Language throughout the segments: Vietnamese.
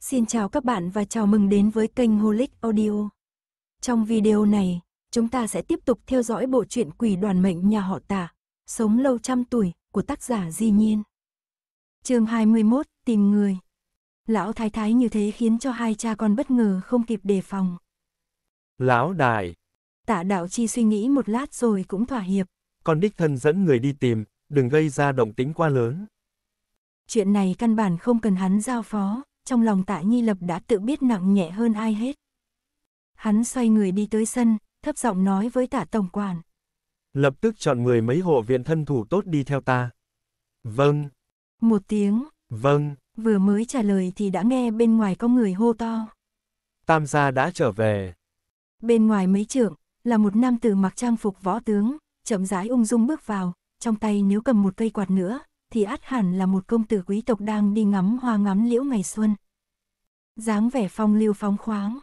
Xin chào các bạn và chào mừng đến với kênh Holic Audio. Trong video này, chúng ta sẽ tiếp tục theo dõi bộ truyện Quỷ đoàn mệnh nhà họ Tả, Sống lâu trăm tuổi của tác giả Di Nhiên. Chương 21: Tìm người. Lão thái thái như thế khiến cho hai cha con bất ngờ không kịp đề phòng. Lão đại. Tạ đạo chi suy nghĩ một lát rồi cũng thỏa hiệp. Con đích thân dẫn người đi tìm, đừng gây ra động tĩnh quá lớn. Chuyện này căn bản không cần hắn giao phó, trong lòng tạ nhi lập đã tự biết nặng nhẹ hơn ai hết. Hắn xoay người đi tới sân, thấp giọng nói với tạ tổng quản. Lập tức chọn mười mấy hộ viện thân thủ tốt đi theo ta. Vâng. Một tiếng. Vâng. Vừa mới trả lời thì đã nghe bên ngoài có người hô to. Tam gia đã trở về. Bên ngoài mấy trưởng, là một nam tử mặc trang phục võ tướng, chậm rãi ung dung bước vào, trong tay nếu cầm một cây quạt nữa, thì át hẳn là một công tử quý tộc đang đi ngắm hoa ngắm liễu ngày xuân. dáng vẻ phong lưu phóng khoáng.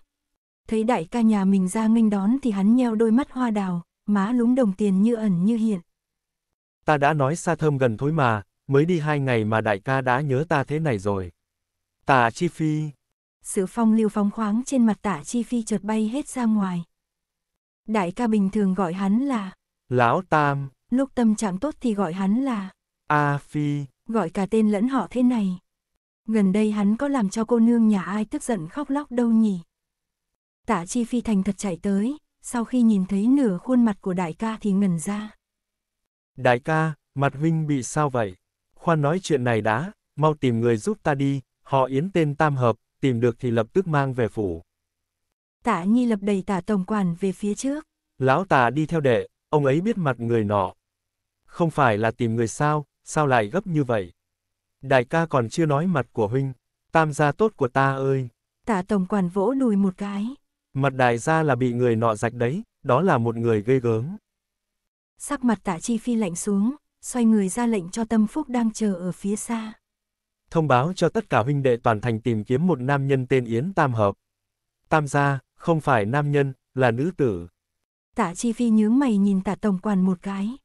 Thấy đại ca nhà mình ra nghênh đón thì hắn nheo đôi mắt hoa đào, má lúng đồng tiền như ẩn như hiện. Ta đã nói xa thơm gần thối mà, mới đi hai ngày mà đại ca đã nhớ ta thế này rồi. Tạ Chi Phi. Sự phong lưu phóng khoáng trên mặt Tạ Chi Phi chợt bay hết ra ngoài. Đại ca bình thường gọi hắn là Lão Tam, lúc tâm trạng tốt thì gọi hắn là A Phi. Gọi cả tên lẫn họ thế này. Gần đây hắn có làm cho cô nương nhà ai tức giận khóc lóc đâu nhỉ? Tạ Chi Phi thành thật chạy tới, sau khi nhìn thấy nửa khuôn mặt của đại ca thì ngẩn ra. Đại ca, mặt huynh bị sao vậy? Khoan nói chuyện này đã, mau tìm người giúp ta đi, họ yến tên tam hợp, tìm được thì lập tức mang về phủ. Tạ Nhi lập đầy tả tổng quản về phía trước. Lão tả đi theo đệ, ông ấy biết mặt người nọ. Không phải là tìm người sao, sao lại gấp như vậy? Đại ca còn chưa nói mặt của huynh, tam gia tốt của ta ơi. Tạ tổng quản vỗ đùi một cái. Mặt đại gia là bị người nọ rạch đấy, đó là một người gây gớm. Sắc mặt tạ chi phi lạnh xuống, xoay người ra lệnh cho tâm phúc đang chờ ở phía xa. Thông báo cho tất cả huynh đệ toàn thành tìm kiếm một nam nhân tên Yến Tam Hợp. Tam gia, không phải nam nhân, là nữ tử. Tạ chi phi nhướng mày nhìn tạ tổng quản một cái.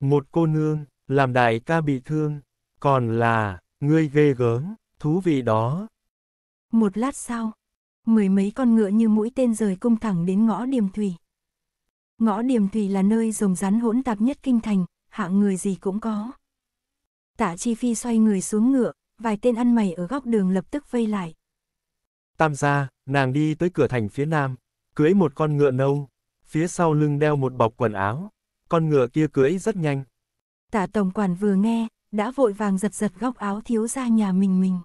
Một cô nương, làm đại ca bị thương, còn là, ngươi ghê gớm, thú vị đó. Một lát sau, mười mấy con ngựa như mũi tên rời cung thẳng đến ngõ Điềm Thủy. Ngõ Điềm Thủy là nơi rồng rắn hỗn tạp nhất kinh thành, hạng người gì cũng có. Tạ Chi Phi xoay người xuống ngựa, vài tên ăn mày ở góc đường lập tức vây lại. Tam gia, nàng đi tới cửa thành phía nam, cưỡi một con ngựa nâu, phía sau lưng đeo một bọc quần áo. Con ngựa kia cưỡi rất nhanh, Tả tổng quản vừa nghe, đã vội vàng giật giật góc áo thiếu gia nhà mình mình.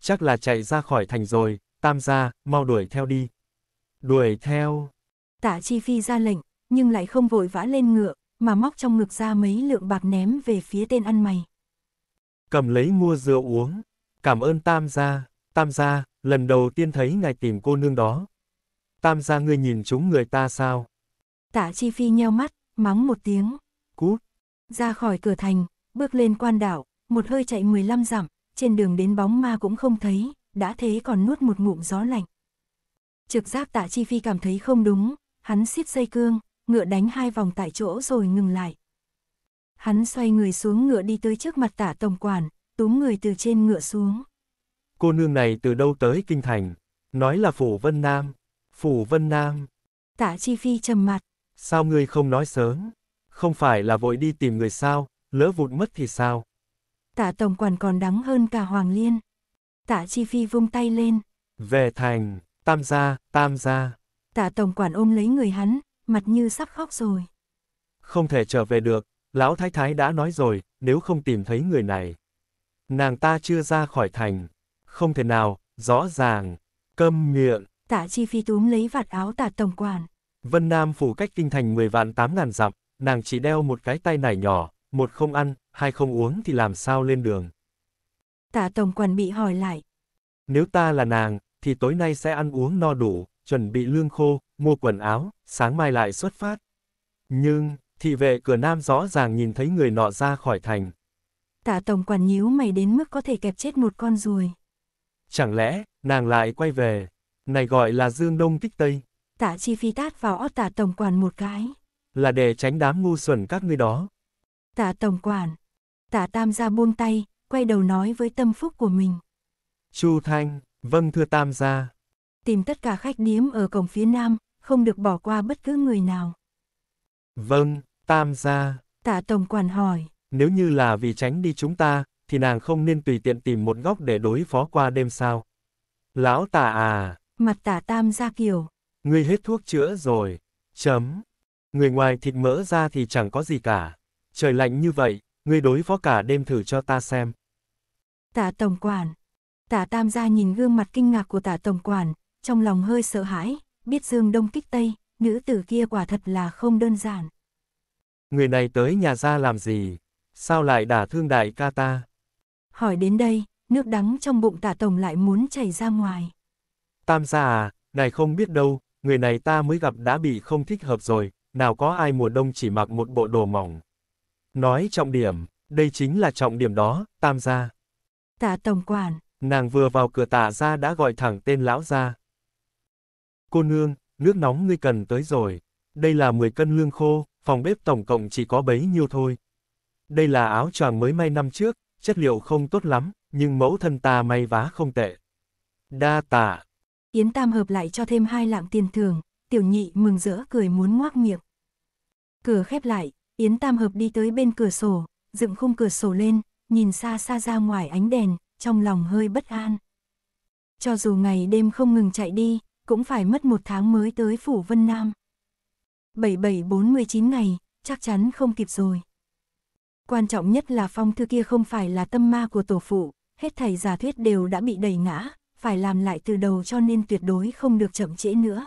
Chắc là chạy ra khỏi thành rồi, tam gia, mau đuổi theo đi. Đuổi theo. Tả chi phi ra lệnh, nhưng lại không vội vã lên ngựa, mà móc trong ngực ra mấy lượng bạc ném về phía tên ăn mày. Cầm lấy mua rượu uống. Cảm ơn tam gia, tam gia, lần đầu tiên thấy ngài tìm cô nương đó. Tam gia ngươi nhìn chúng người ta sao? Tả chi phi nheo mắt, mắng một tiếng. Cút ra khỏi cửa thành, bước lên quan đảo, một hơi chạy 15 dặm, trên đường đến bóng ma cũng không thấy, đã thế còn nuốt một ngụm gió lạnh. Trực giác tạ chi phi cảm thấy không đúng, hắn xiết dây cương, ngựa đánh hai vòng tại chỗ rồi ngừng lại. Hắn xoay người xuống ngựa đi tới trước mặt tả tổng quản, túm người từ trên ngựa xuống. Cô nương này từ đâu tới kinh thành? Nói là Phủ Vân Nam. Phủ Vân Nam. Tạ Chi Phi trầm mặt. Sao ngươi không nói sớm? không phải là vội đi tìm người sao, lỡ vụt mất thì sao. Tạ Tổng Quản còn đắng hơn cả Hoàng Liên. Tạ Chi Phi vung tay lên. Về thành, tam gia, tam gia. Tạ Tổng Quản ôm lấy người hắn, mặt như sắp khóc rồi. Không thể trở về được, Lão Thái Thái đã nói rồi, nếu không tìm thấy người này. Nàng ta chưa ra khỏi thành. Không thể nào, rõ ràng. Câm miệng. Tạ Chi Phi túm lấy vạt áo Tạ Tổng Quản. Vân Nam phủ cách kinh thành 10 vạn 8 ngàn dặm nàng chỉ đeo một cái tay nải nhỏ, một không ăn, hai không uống thì làm sao lên đường. Tạ Tổng quản bị hỏi lại. Nếu ta là nàng, thì tối nay sẽ ăn uống no đủ, chuẩn bị lương khô, mua quần áo, sáng mai lại xuất phát. Nhưng, thị vệ cửa nam rõ ràng nhìn thấy người nọ ra khỏi thành. Tạ Tổng quản nhíu mày đến mức có thể kẹp chết một con ruồi. Chẳng lẽ, nàng lại quay về, này gọi là dương đông kích tây. Tạ Chi Phi tát vào ót Tạ Tổng quản một cái là để tránh đám ngu xuẩn các ngươi đó. Tạ Tổng Quản, Tạ Tam gia buông tay, quay đầu nói với tâm phúc của mình. Chu Thanh, vâng thưa Tam gia. Tìm tất cả khách điếm ở cổng phía nam, không được bỏ qua bất cứ người nào. Vâng, Tam gia. Tạ Tổng Quản hỏi. Nếu như là vì tránh đi chúng ta, thì nàng không nên tùy tiện tìm một góc để đối phó qua đêm sao. Lão tạ à. Mặt tạ tam ra kiểu. Ngươi hết thuốc chữa rồi. Chấm người ngoài thịt mỡ ra thì chẳng có gì cả. Trời lạnh như vậy, ngươi đối phó cả đêm thử cho ta xem. Tạ Tổng Quản Tạ Tam gia nhìn gương mặt kinh ngạc của Tạ Tổng Quản, trong lòng hơi sợ hãi, biết Dương Đông kích Tây, nữ tử kia quả thật là không đơn giản. Người này tới nhà ra làm gì? Sao lại đả thương đại ca ta? Hỏi đến đây, nước đắng trong bụng Tạ Tổng lại muốn chảy ra ngoài. Tam gia à, này không biết đâu, người này ta mới gặp đã bị không thích hợp rồi, nào có ai mùa đông chỉ mặc một bộ đồ mỏng. Nói trọng điểm, đây chính là trọng điểm đó, tam gia. Tạ tổng quản. Nàng vừa vào cửa tạ ra đã gọi thẳng tên lão gia. Cô nương, nước nóng ngươi cần tới rồi. Đây là 10 cân lương khô, phòng bếp tổng cộng chỉ có bấy nhiêu thôi. Đây là áo choàng mới may năm trước, chất liệu không tốt lắm, nhưng mẫu thân ta may vá không tệ. Đa tạ. Yến Tam hợp lại cho thêm hai lạng tiền thưởng, tiểu nhị mừng rỡ cười muốn ngoác miệng. Cửa khép lại, Yến Tam Hợp đi tới bên cửa sổ, dựng khung cửa sổ lên, nhìn xa xa ra ngoài ánh đèn, trong lòng hơi bất an. Cho dù ngày đêm không ngừng chạy đi, cũng phải mất một tháng mới tới Phủ Vân Nam. 7749 ngày, chắc chắn không kịp rồi. Quan trọng nhất là phong thư kia không phải là tâm ma của tổ phụ, hết thầy giả thuyết đều đã bị đẩy ngã, phải làm lại từ đầu cho nên tuyệt đối không được chậm trễ nữa.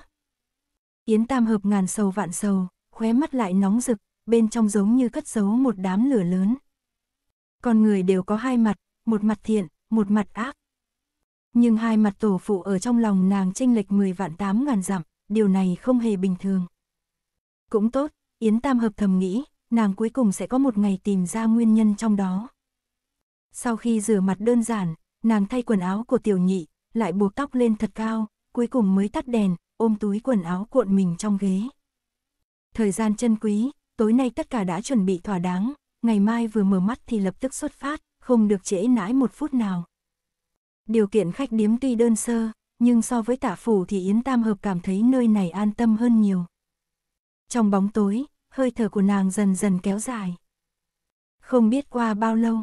Yến Tam hợp ngàn sầu vạn sầu, khóe mắt lại nóng rực, bên trong giống như cất giấu một đám lửa lớn. Con người đều có hai mặt, một mặt thiện, một mặt ác. Nhưng hai mặt tổ phụ ở trong lòng nàng chênh lệch 10 vạn 8 ngàn dặm, điều này không hề bình thường. Cũng tốt, Yến Tam hợp thầm nghĩ, nàng cuối cùng sẽ có một ngày tìm ra nguyên nhân trong đó. Sau khi rửa mặt đơn giản, nàng thay quần áo của tiểu nhị, lại buộc tóc lên thật cao, cuối cùng mới tắt đèn, ôm túi quần áo cuộn mình trong ghế. Thời gian chân quý, tối nay tất cả đã chuẩn bị thỏa đáng, ngày mai vừa mở mắt thì lập tức xuất phát, không được trễ nãi một phút nào. Điều kiện khách điếm tuy đơn sơ, nhưng so với tạ phủ thì Yến Tam Hợp cảm thấy nơi này an tâm hơn nhiều. Trong bóng tối, hơi thở của nàng dần dần kéo dài. Không biết qua bao lâu,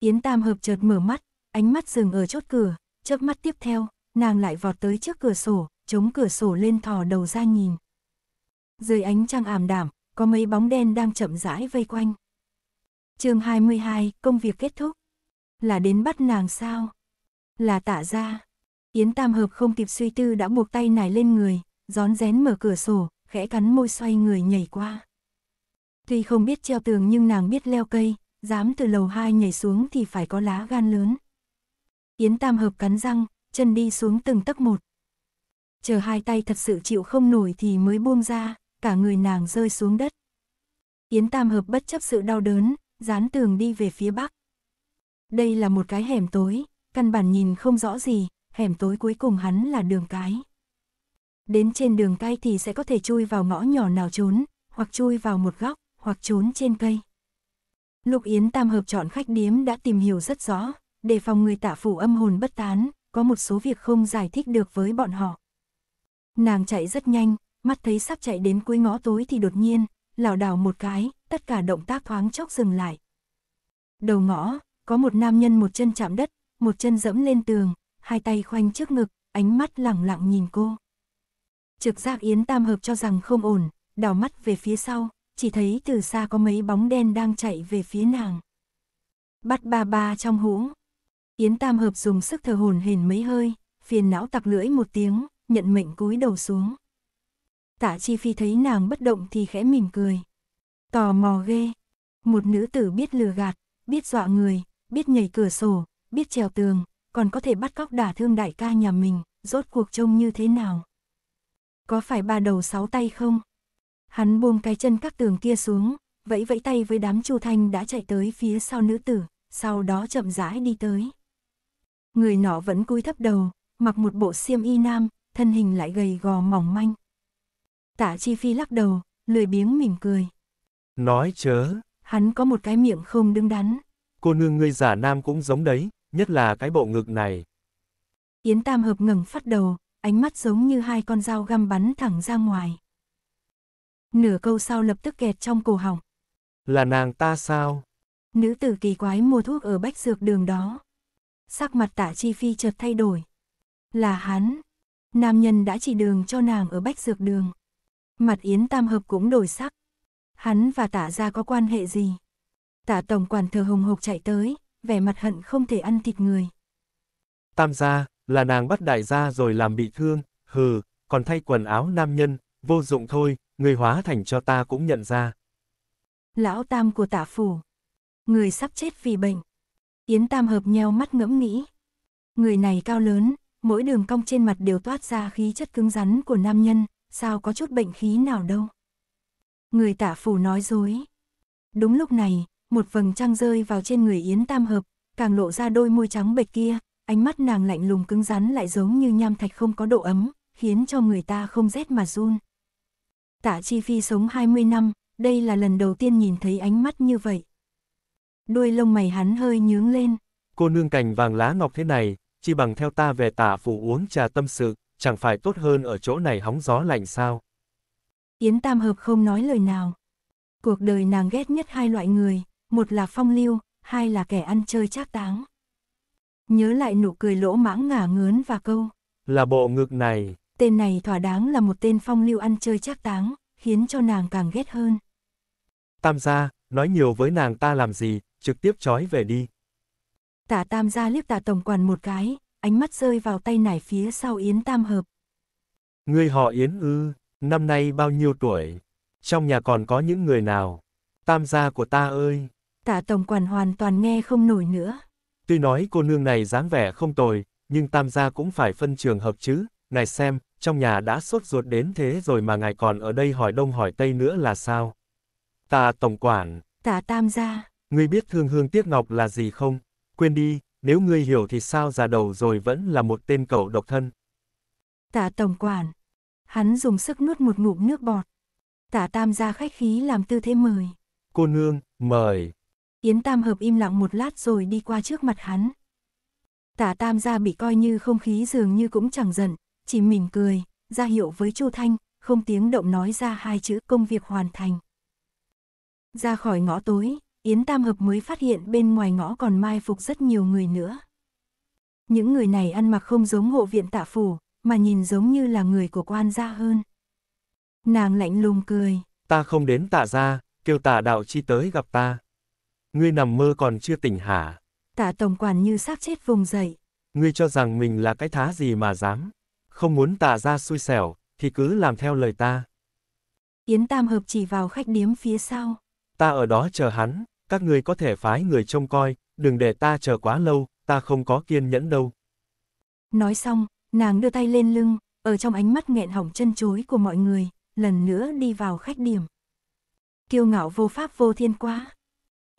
Yến Tam Hợp chợt mở mắt, ánh mắt dừng ở chốt cửa, chớp mắt tiếp theo, nàng lại vọt tới trước cửa sổ, chống cửa sổ lên thò đầu ra nhìn. Dưới ánh trăng ảm đảm, có mấy bóng đen đang chậm rãi vây quanh. chương 22, công việc kết thúc. Là đến bắt nàng sao? Là tạ ra. Yến Tam Hợp không kịp suy tư đã buộc tay nải lên người, gión rén mở cửa sổ, khẽ cắn môi xoay người nhảy qua. Tuy không biết treo tường nhưng nàng biết leo cây, dám từ lầu 2 nhảy xuống thì phải có lá gan lớn. Yến Tam Hợp cắn răng, chân đi xuống từng tấc một. Chờ hai tay thật sự chịu không nổi thì mới buông ra, cả người nàng rơi xuống đất. Yến Tam Hợp bất chấp sự đau đớn, dán tường đi về phía bắc. Đây là một cái hẻm tối, căn bản nhìn không rõ gì, hẻm tối cuối cùng hắn là đường cái. Đến trên đường cái thì sẽ có thể chui vào ngõ nhỏ nào trốn, hoặc chui vào một góc, hoặc trốn trên cây. Lục Yến Tam Hợp chọn khách điếm đã tìm hiểu rất rõ, đề phòng người tạ phủ âm hồn bất tán, có một số việc không giải thích được với bọn họ. Nàng chạy rất nhanh, mắt thấy sắp chạy đến cuối ngõ tối thì đột nhiên, lảo đảo một cái, tất cả động tác thoáng chốc dừng lại. Đầu ngõ, có một nam nhân một chân chạm đất, một chân dẫm lên tường, hai tay khoanh trước ngực, ánh mắt lẳng lặng nhìn cô. Trực giác Yến Tam Hợp cho rằng không ổn, đảo mắt về phía sau, chỉ thấy từ xa có mấy bóng đen đang chạy về phía nàng. Bắt ba ba trong hũ, Yến Tam Hợp dùng sức thở hồn hển mấy hơi, phiền não tặc lưỡi một tiếng, nhận mệnh cúi đầu xuống. Tạ Chi Phi thấy nàng bất động thì khẽ mỉm cười. Tò mò ghê, một nữ tử biết lừa gạt, biết dọa người, biết nhảy cửa sổ, biết trèo tường, còn có thể bắt cóc đả thương đại ca nhà mình, rốt cuộc trông như thế nào. Có phải ba đầu sáu tay không? Hắn buông cái chân các tường kia xuống, vẫy vẫy tay với đám chu thanh đã chạy tới phía sau nữ tử, sau đó chậm rãi đi tới. Người nọ vẫn cúi thấp đầu, mặc một bộ xiêm y nam, thân hình lại gầy gò mỏng manh. Tạ Chi Phi lắc đầu, lười biếng mỉm cười. Nói chớ. Hắn có một cái miệng không đứng đắn. Cô nương ngươi giả nam cũng giống đấy, nhất là cái bộ ngực này. Yến Tam Hợp ngẩng phát đầu, ánh mắt giống như hai con dao găm bắn thẳng ra ngoài. Nửa câu sau lập tức kẹt trong cổ họng. Là nàng ta sao? Nữ tử kỳ quái mua thuốc ở bách dược đường đó sắc mặt tạ chi phi chợt thay đổi. Là hắn, nam nhân đã chỉ đường cho nàng ở bách dược đường. Mặt Yến Tam Hợp cũng đổi sắc. Hắn và tạ ra có quan hệ gì? Tạ tổng quản thờ hồng hộc chạy tới, vẻ mặt hận không thể ăn thịt người. Tam gia, là nàng bắt đại gia rồi làm bị thương, hừ, còn thay quần áo nam nhân, vô dụng thôi, người hóa thành cho ta cũng nhận ra. Lão tam của tạ phủ, người sắp chết vì bệnh, Yến Tam Hợp nheo mắt ngẫm nghĩ. Người này cao lớn, mỗi đường cong trên mặt đều toát ra khí chất cứng rắn của nam nhân, sao có chút bệnh khí nào đâu. Người tả phủ nói dối. Đúng lúc này, một vầng trăng rơi vào trên người Yến Tam Hợp, càng lộ ra đôi môi trắng bệch kia, ánh mắt nàng lạnh lùng cứng rắn lại giống như nham thạch không có độ ấm, khiến cho người ta không rét mà run. Tạ Chi Phi sống 20 năm, đây là lần đầu tiên nhìn thấy ánh mắt như vậy. Đuôi lông mày hắn hơi nhướng lên. Cô nương cành vàng lá ngọc thế này, chi bằng theo ta về tả phủ uống trà tâm sự, chẳng phải tốt hơn ở chỗ này hóng gió lạnh sao. Yến Tam Hợp không nói lời nào. Cuộc đời nàng ghét nhất hai loại người, một là phong lưu, hai là kẻ ăn chơi trác táng. Nhớ lại nụ cười lỗ mãng ngả ngớn và câu. Là bộ ngực này. Tên này thỏa đáng là một tên phong lưu ăn chơi trác táng, khiến cho nàng càng ghét hơn. Tam gia, nói nhiều với nàng ta làm gì, trực tiếp trói về đi. Tả tam gia liếc tả tổng quản một cái, ánh mắt rơi vào tay nải phía sau Yến tam hợp. Ngươi họ Yến ư, năm nay bao nhiêu tuổi, trong nhà còn có những người nào, tam gia của ta ơi. Tả tổng quản hoàn toàn nghe không nổi nữa. Tuy nói cô nương này dáng vẻ không tồi, nhưng tam gia cũng phải phân trường hợp chứ, Này xem, trong nhà đã sốt ruột đến thế rồi mà ngài còn ở đây hỏi đông hỏi tây nữa là sao? Tà tổng quản. Tà tam gia. Ngươi biết thương hương tiếc ngọc là gì không? Quên đi, nếu ngươi hiểu thì sao già đầu rồi vẫn là một tên cậu độc thân. Tạ tổng quản. Hắn dùng sức nuốt một ngụm nước bọt. Tạ tam ra khách khí làm tư thế mời. Cô nương, mời. Yến tam hợp im lặng một lát rồi đi qua trước mặt hắn. Tạ tam gia bị coi như không khí dường như cũng chẳng giận, chỉ mỉm cười, ra hiệu với Chu Thanh, không tiếng động nói ra hai chữ công việc hoàn thành. Ra khỏi ngõ tối, Yến Tam Hợp mới phát hiện bên ngoài ngõ còn mai phục rất nhiều người nữa. Những người này ăn mặc không giống hộ viện tạ phủ, mà nhìn giống như là người của quan gia hơn. Nàng lạnh lùng cười. Ta không đến tạ gia, kêu tạ đạo chi tới gặp ta. Ngươi nằm mơ còn chưa tỉnh hả? Tạ tổng quản như xác chết vùng dậy. Ngươi cho rằng mình là cái thá gì mà dám. Không muốn tạ gia xui xẻo, thì cứ làm theo lời ta. Yến Tam Hợp chỉ vào khách điếm phía sau. Ta ở đó chờ hắn, các người có thể phái người trông coi, đừng để ta chờ quá lâu, ta không có kiên nhẫn đâu. Nói xong, nàng đưa tay lên lưng, ở trong ánh mắt nghẹn hỏng chân chối của mọi người, lần nữa đi vào khách điểm. Kiêu ngạo vô pháp vô thiên quá.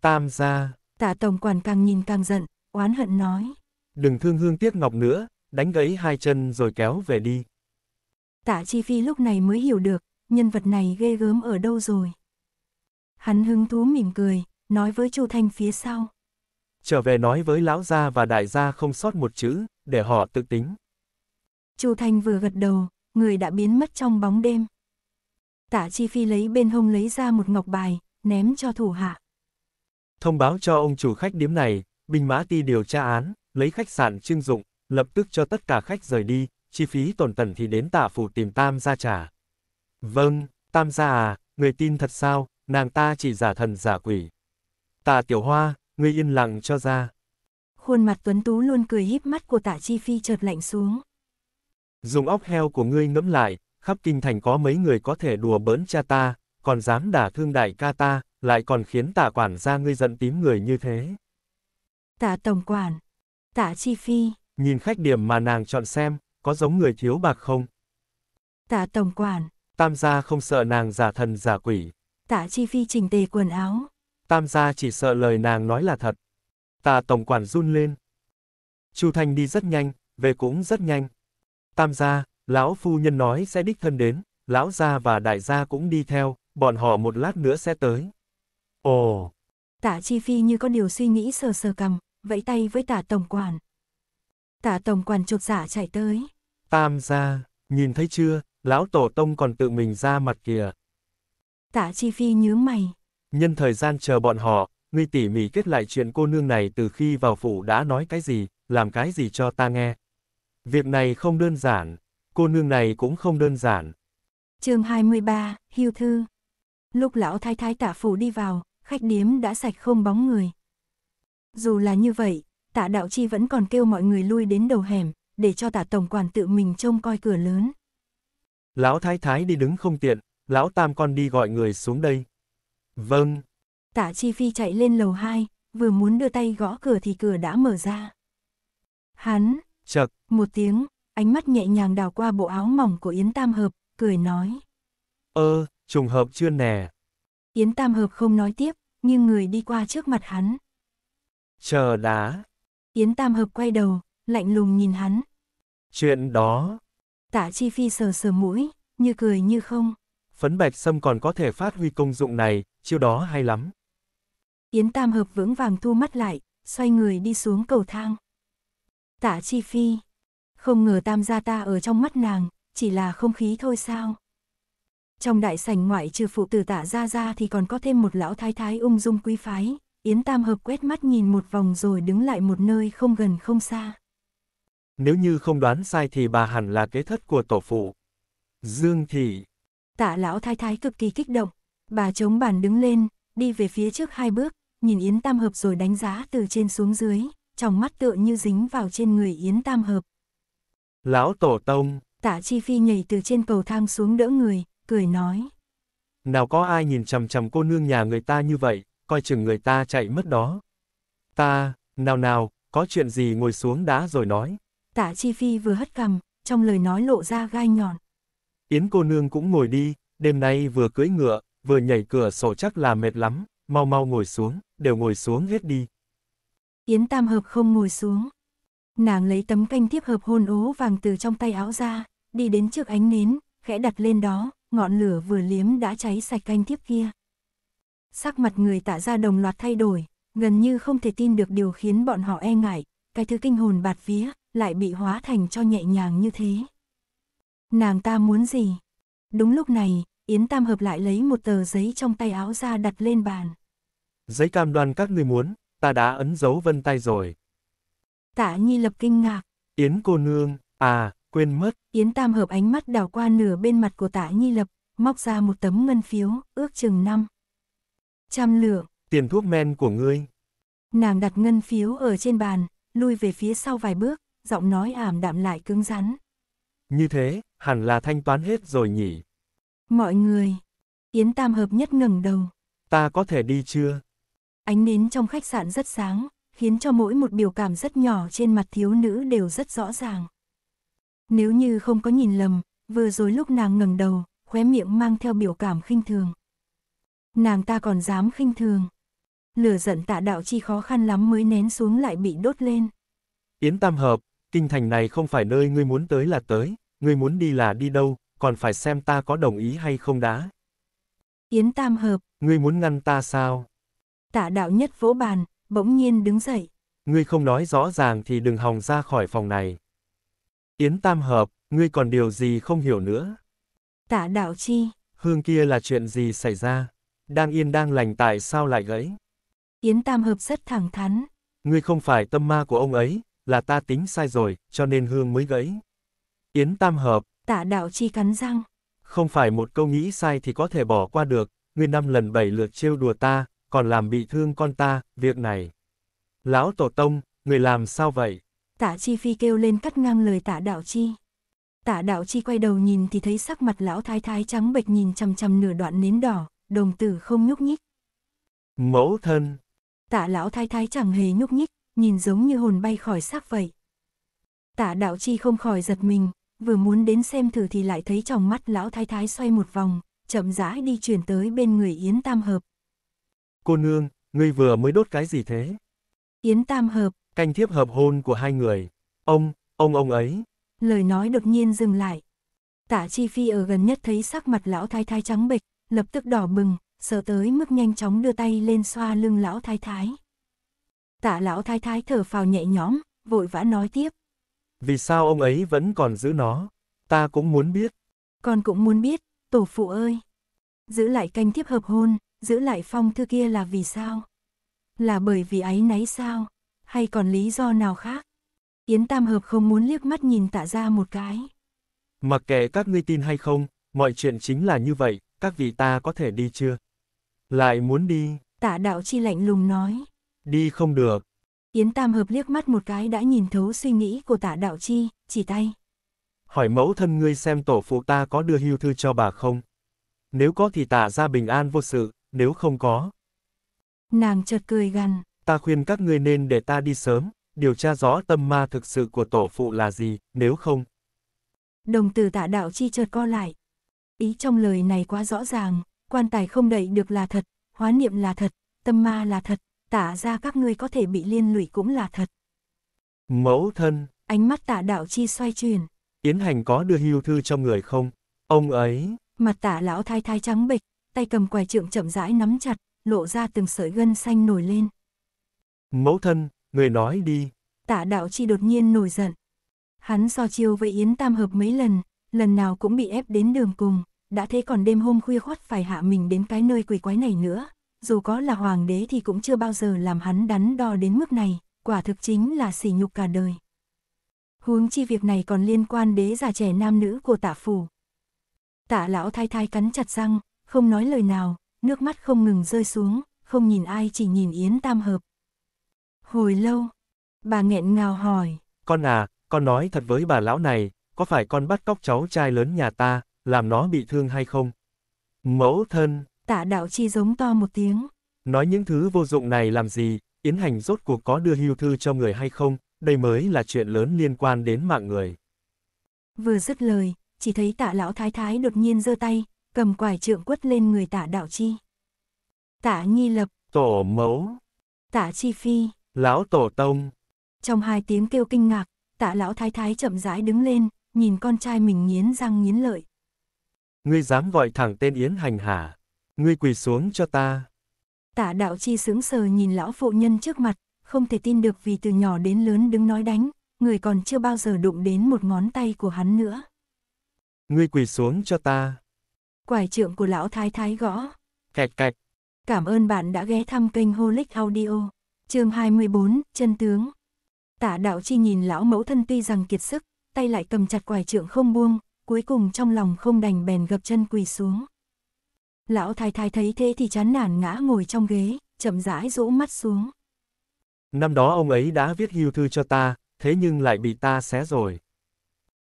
Tam gia. Tạ tổng quản càng nhìn càng giận, oán hận nói. Đừng thương hương tiếc ngọc nữa, đánh gãy hai chân rồi kéo về đi. Tạ Chi Phi lúc này mới hiểu được, nhân vật này ghê gớm ở đâu rồi. Hắn hứng thú mỉm cười, nói với Chu Thanh phía sau. Trở về nói với lão gia và đại gia không sót một chữ, để họ tự tính. Chu Thanh vừa gật đầu, người đã biến mất trong bóng đêm. Tạ Chi Phi lấy bên hông lấy ra một ngọc bài, ném cho thủ hạ. Thông báo cho ông chủ khách điếm này, Bình Mã Ti điều tra án, lấy khách sạn trưng dụng, lập tức cho tất cả khách rời đi, chi phí tổn tần thì đến tạ phủ tìm Tam gia trả. Vâng, Tam gia à, người tin thật sao, nàng ta chỉ giả thần giả quỷ. Tạ Tiểu Hoa, ngươi yên lặng cho ra. Khuôn mặt tuấn tú luôn cười híp mắt của Tạ Chi Phi chợt lạnh xuống. Dùng óc heo của ngươi ngẫm lại, khắp kinh thành có mấy người có thể đùa bỡn cha ta, còn dám đả thương đại ca ta, lại còn khiến Tạ quản gia ngươi giận tím người như thế. Tạ tổng quản, Tạ Chi Phi, nhìn khách điểm mà nàng chọn xem, có giống người thiếu bạc không? Tạ tổng quản, tam gia không sợ nàng giả thần giả quỷ. Tạ Chi Phi chỉnh tề quần áo, tam gia chỉ sợ lời nàng nói là thật. Tà tổng quản run lên. Chu Thanh đi rất nhanh, về cũng rất nhanh. Tam gia, lão phu nhân nói sẽ đích thân đến, lão gia và đại gia cũng đi theo, bọn họ một lát nữa sẽ tới. Ồ! Tả Chi Phi như có điều suy nghĩ sờ sờ cầm, vẫy tay với tả tổng quản. Tả tổng quản chột giả dạ chạy tới. Tam gia, nhìn thấy chưa, lão tổ tông còn tự mình ra mặt kìa. Tả Chi Phi nhớ mày. Nhân thời gian chờ bọn họ, Nguy tỉ mỉ kết lại chuyện cô nương này từ khi vào phủ đã nói cái gì, làm cái gì cho ta nghe. Việc này không đơn giản, cô nương này cũng không đơn giản. chương 23, Hưu Thư Lúc lão thái thái tả phủ đi vào, khách điếm đã sạch không bóng người. Dù là như vậy, tạ đạo chi vẫn còn kêu mọi người lui đến đầu hẻm, để cho tạ tổng quản tự mình trông coi cửa lớn. Lão thái thái đi đứng không tiện, lão tam con đi gọi người xuống đây. Vâng. Tạ Chi Phi chạy lên lầu 2, vừa muốn đưa tay gõ cửa thì cửa đã mở ra. Hắn, chật, một tiếng, ánh mắt nhẹ nhàng đào qua bộ áo mỏng của Yến Tam Hợp, cười nói. Ơ, ờ, trùng hợp chưa nè. Yến Tam Hợp không nói tiếp, nhưng người đi qua trước mặt hắn. Chờ đã. Yến Tam Hợp quay đầu, lạnh lùng nhìn hắn. Chuyện đó. Tạ Chi Phi sờ sờ mũi, như cười như không phấn bạch sâm còn có thể phát huy công dụng này, chiêu đó hay lắm. Yến Tam Hợp vững vàng thu mắt lại, xoay người đi xuống cầu thang. Tả Chi Phi, không ngờ Tam gia ta ở trong mắt nàng, chỉ là không khí thôi sao. Trong đại sảnh ngoại trừ phụ tử Tả gia gia thì còn có thêm một lão thái thái ung dung quý phái, Yến Tam Hợp quét mắt nhìn một vòng rồi đứng lại một nơi không gần không xa. Nếu như không đoán sai thì bà hẳn là kế thất của tổ phụ. Dương Thị Tạ lão thái thái cực kỳ kích động, bà chống bàn đứng lên, đi về phía trước hai bước, nhìn Yến Tam Hợp rồi đánh giá từ trên xuống dưới, trong mắt tựa như dính vào trên người Yến Tam Hợp. Lão Tổ Tông, Tạ Chi Phi nhảy từ trên cầu thang xuống đỡ người, cười nói. Nào có ai nhìn chằm chằm cô nương nhà người ta như vậy, coi chừng người ta chạy mất đó. Ta, nào nào, có chuyện gì ngồi xuống đã rồi nói. Tạ Chi Phi vừa hất cằm, trong lời nói lộ ra gai nhọn. Yến cô nương cũng ngồi đi, đêm nay vừa cưỡi ngựa, vừa nhảy cửa sổ chắc là mệt lắm, mau mau ngồi xuống, đều ngồi xuống hết đi. Yến Tam Hợp không ngồi xuống. Nàng lấy tấm canh thiếp hợp hôn ố vàng từ trong tay áo ra, đi đến trước ánh nến, khẽ đặt lên đó, ngọn lửa vừa liếm đã cháy sạch canh thiếp kia. Sắc mặt người tạ ra đồng loạt thay đổi, gần như không thể tin được điều khiến bọn họ e ngại, cái thứ kinh hồn bạt vía, lại bị hóa thành cho nhẹ nhàng như thế. Nàng ta muốn gì? Đúng lúc này, Yến Tam hợp lại lấy một tờ giấy trong tay áo ra đặt lên bàn. Giấy cam đoan các người muốn, ta đã ấn dấu vân tay rồi. Tạ Nhi lập kinh ngạc. Yến cô nương, à, quên mất. Yến Tam hợp ánh mắt đảo qua nửa bên mặt của Tạ Nhi lập, móc ra một tấm ngân phiếu, ước chừng năm. Trăm lượng. Tiền thuốc men của ngươi. Nàng đặt ngân phiếu ở trên bàn, lui về phía sau vài bước, giọng nói ảm đạm lại cứng rắn. Như thế, hẳn là thanh toán hết rồi nhỉ? Mọi người. Yến Tam hợp nhất ngẩng đầu. Ta có thể đi chưa? Ánh nến trong khách sạn rất sáng, khiến cho mỗi một biểu cảm rất nhỏ trên mặt thiếu nữ đều rất rõ ràng. Nếu như không có nhìn lầm, vừa rồi lúc nàng ngẩng đầu, khóe miệng mang theo biểu cảm khinh thường. Nàng ta còn dám khinh thường. Lửa giận tạ đạo chi khó khăn lắm mới nén xuống lại bị đốt lên. Yến Tam Hợp, kinh thành này không phải nơi ngươi muốn tới là tới, ngươi muốn đi là đi đâu, còn phải xem ta có đồng ý hay không đã. Yến Tam Hợp. Ngươi muốn ngăn ta sao? Tạ đạo nhất vỗ bàn, bỗng nhiên đứng dậy. Ngươi không nói rõ ràng thì đừng hòng ra khỏi phòng này. Yến Tam Hợp, ngươi còn điều gì không hiểu nữa? Tạ đạo chi. Hương kia là chuyện gì xảy ra? Đang yên đang lành tại sao lại gãy? Yến Tam Hợp rất thẳng thắn. Ngươi không phải tâm ma của ông ấy, là ta tính sai rồi, cho nên hương mới gãy. Yến tam hợp. Tạ đạo chi cắn răng. Không phải một câu nghĩ sai thì có thể bỏ qua được, ngươi năm lần bảy lượt trêu đùa ta, còn làm bị thương con ta, việc này. Lão Tổ Tông, người làm sao vậy? Tạ Chi Phi kêu lên cắt ngang lời tạ đạo chi. Tạ đạo chi quay đầu nhìn thì thấy sắc mặt lão thái thái trắng bệch nhìn chằm chằm nửa đoạn nến đỏ, đồng tử không nhúc nhích. Mẫu thân. Tạ lão thái thái chẳng hề nhúc nhích, nhìn giống như hồn bay khỏi xác vậy. Tả đạo chi không khỏi giật mình, vừa muốn đến xem thử thì lại thấy trong mắt lão thái thái xoay một vòng, chậm rãi đi chuyển tới bên người Yến Tam Hợp. Cô nương, ngươi vừa mới đốt cái gì thế? Yến Tam Hợp. Canh thiếp hợp hôn của hai người. Ông, ông ông ấy. Lời nói đột nhiên dừng lại. Tả Chi Phi ở gần nhất thấy sắc mặt lão thái thái trắng bệch, lập tức đỏ bừng, sợ tới mức nhanh chóng đưa tay lên xoa lưng lão thái thái. Tạ lão thái thái thở phào nhẹ nhõm, vội vã nói tiếp. Vì sao ông ấy vẫn còn giữ nó? Ta cũng muốn biết. Con cũng muốn biết, tổ phụ ơi. Giữ lại canh thiếp hợp hôn, giữ lại phong thư kia là vì sao? Là bởi vì ấy náy sao? Hay còn lý do nào khác? Yến Tam Hợp không muốn liếc mắt nhìn tạ ra một cái. Mặc kệ các ngươi tin hay không, mọi chuyện chính là như vậy, các vị ta có thể đi chưa? Lại muốn đi. Tạ đạo chi lạnh lùng nói đi không được. Yến Tam Hợp liếc mắt một cái đã nhìn thấu suy nghĩ của tạ đạo chi, chỉ tay. Hỏi mẫu thân ngươi xem tổ phụ ta có đưa hưu thư cho bà không? Nếu có thì tạ ra bình an vô sự, nếu không có. Nàng chợt cười gằn. Ta khuyên các ngươi nên để ta đi sớm, điều tra rõ tâm ma thực sự của tổ phụ là gì, nếu không. Đồng tử tạ đạo chi chợt co lại. Ý trong lời này quá rõ ràng, quan tài không đậy được là thật, hóa niệm là thật, tâm ma là thật, tả ra các ngươi có thể bị liên lụy cũng là thật. Mẫu thân. Ánh mắt tả đạo chi xoay chuyển. Yến Hành có đưa hưu thư cho người không? Ông ấy. Mặt tả lão thai thai trắng bệch, tay cầm quài trượng chậm rãi nắm chặt, lộ ra từng sợi gân xanh nổi lên. Mẫu thân, người nói đi. Tả đạo chi đột nhiên nổi giận. Hắn so chiêu với Yến Tam hợp mấy lần, lần nào cũng bị ép đến đường cùng, đã thế còn đêm hôm khuya khoắt phải hạ mình đến cái nơi quỷ quái này nữa, dù có là hoàng đế thì cũng chưa bao giờ làm hắn đắn đo đến mức này, quả thực chính là sỉ nhục cả đời. Huống chi việc này còn liên quan đế già trẻ nam nữ của tạ phủ. Tạ lão thái thái cắn chặt răng, không nói lời nào, nước mắt không ngừng rơi xuống, không nhìn ai chỉ nhìn Yến Tam Hợp. Hồi lâu, bà nghẹn ngào hỏi. Con à, con nói thật với bà lão này, có phải con bắt cóc cháu trai lớn nhà ta, làm nó bị thương hay không? Mẫu thân, Tạ đạo chi giống to một tiếng. Nói những thứ vô dụng này làm gì, Yến Hành rốt cuộc có đưa hưu thư cho người hay không, đây mới là chuyện lớn liên quan đến mạng người. Vừa dứt lời, chỉ thấy tạ lão thái thái đột nhiên giơ tay, cầm quải trượng quất lên người tạ đạo chi. Tạ nhi lập. Tổ mẫu. Tạ chi phi. Lão tổ tông. Trong hai tiếng kêu kinh ngạc, tạ lão thái thái chậm rãi đứng lên, nhìn con trai mình nghiến răng nghiến lợi. Ngươi dám gọi thẳng tên Yến Hành hả? ngươi quỳ xuống cho ta. Tả đạo chi sướng sờ nhìn lão phụ nhân trước mặt, không thể tin được vì từ nhỏ đến lớn đứng nói đánh, người còn chưa bao giờ đụng đến một ngón tay của hắn nữa. Ngươi quỳ xuống cho ta. Quải trượng của lão thái thái gõ. Cạch cạch. Cảm ơn bạn đã ghé thăm kênh Holic Audio. chương 24, chân tướng. Tả đạo chi nhìn lão mẫu thân tuy rằng kiệt sức, tay lại cầm chặt quải trượng không buông, cuối cùng trong lòng không đành bèn gập chân quỳ xuống. Lão thái thái thấy thế thì chán nản ngã ngồi trong ghế, chậm rãi rũ mắt xuống. Năm đó ông ấy đã viết hưu thư cho ta, thế nhưng lại bị ta xé rồi.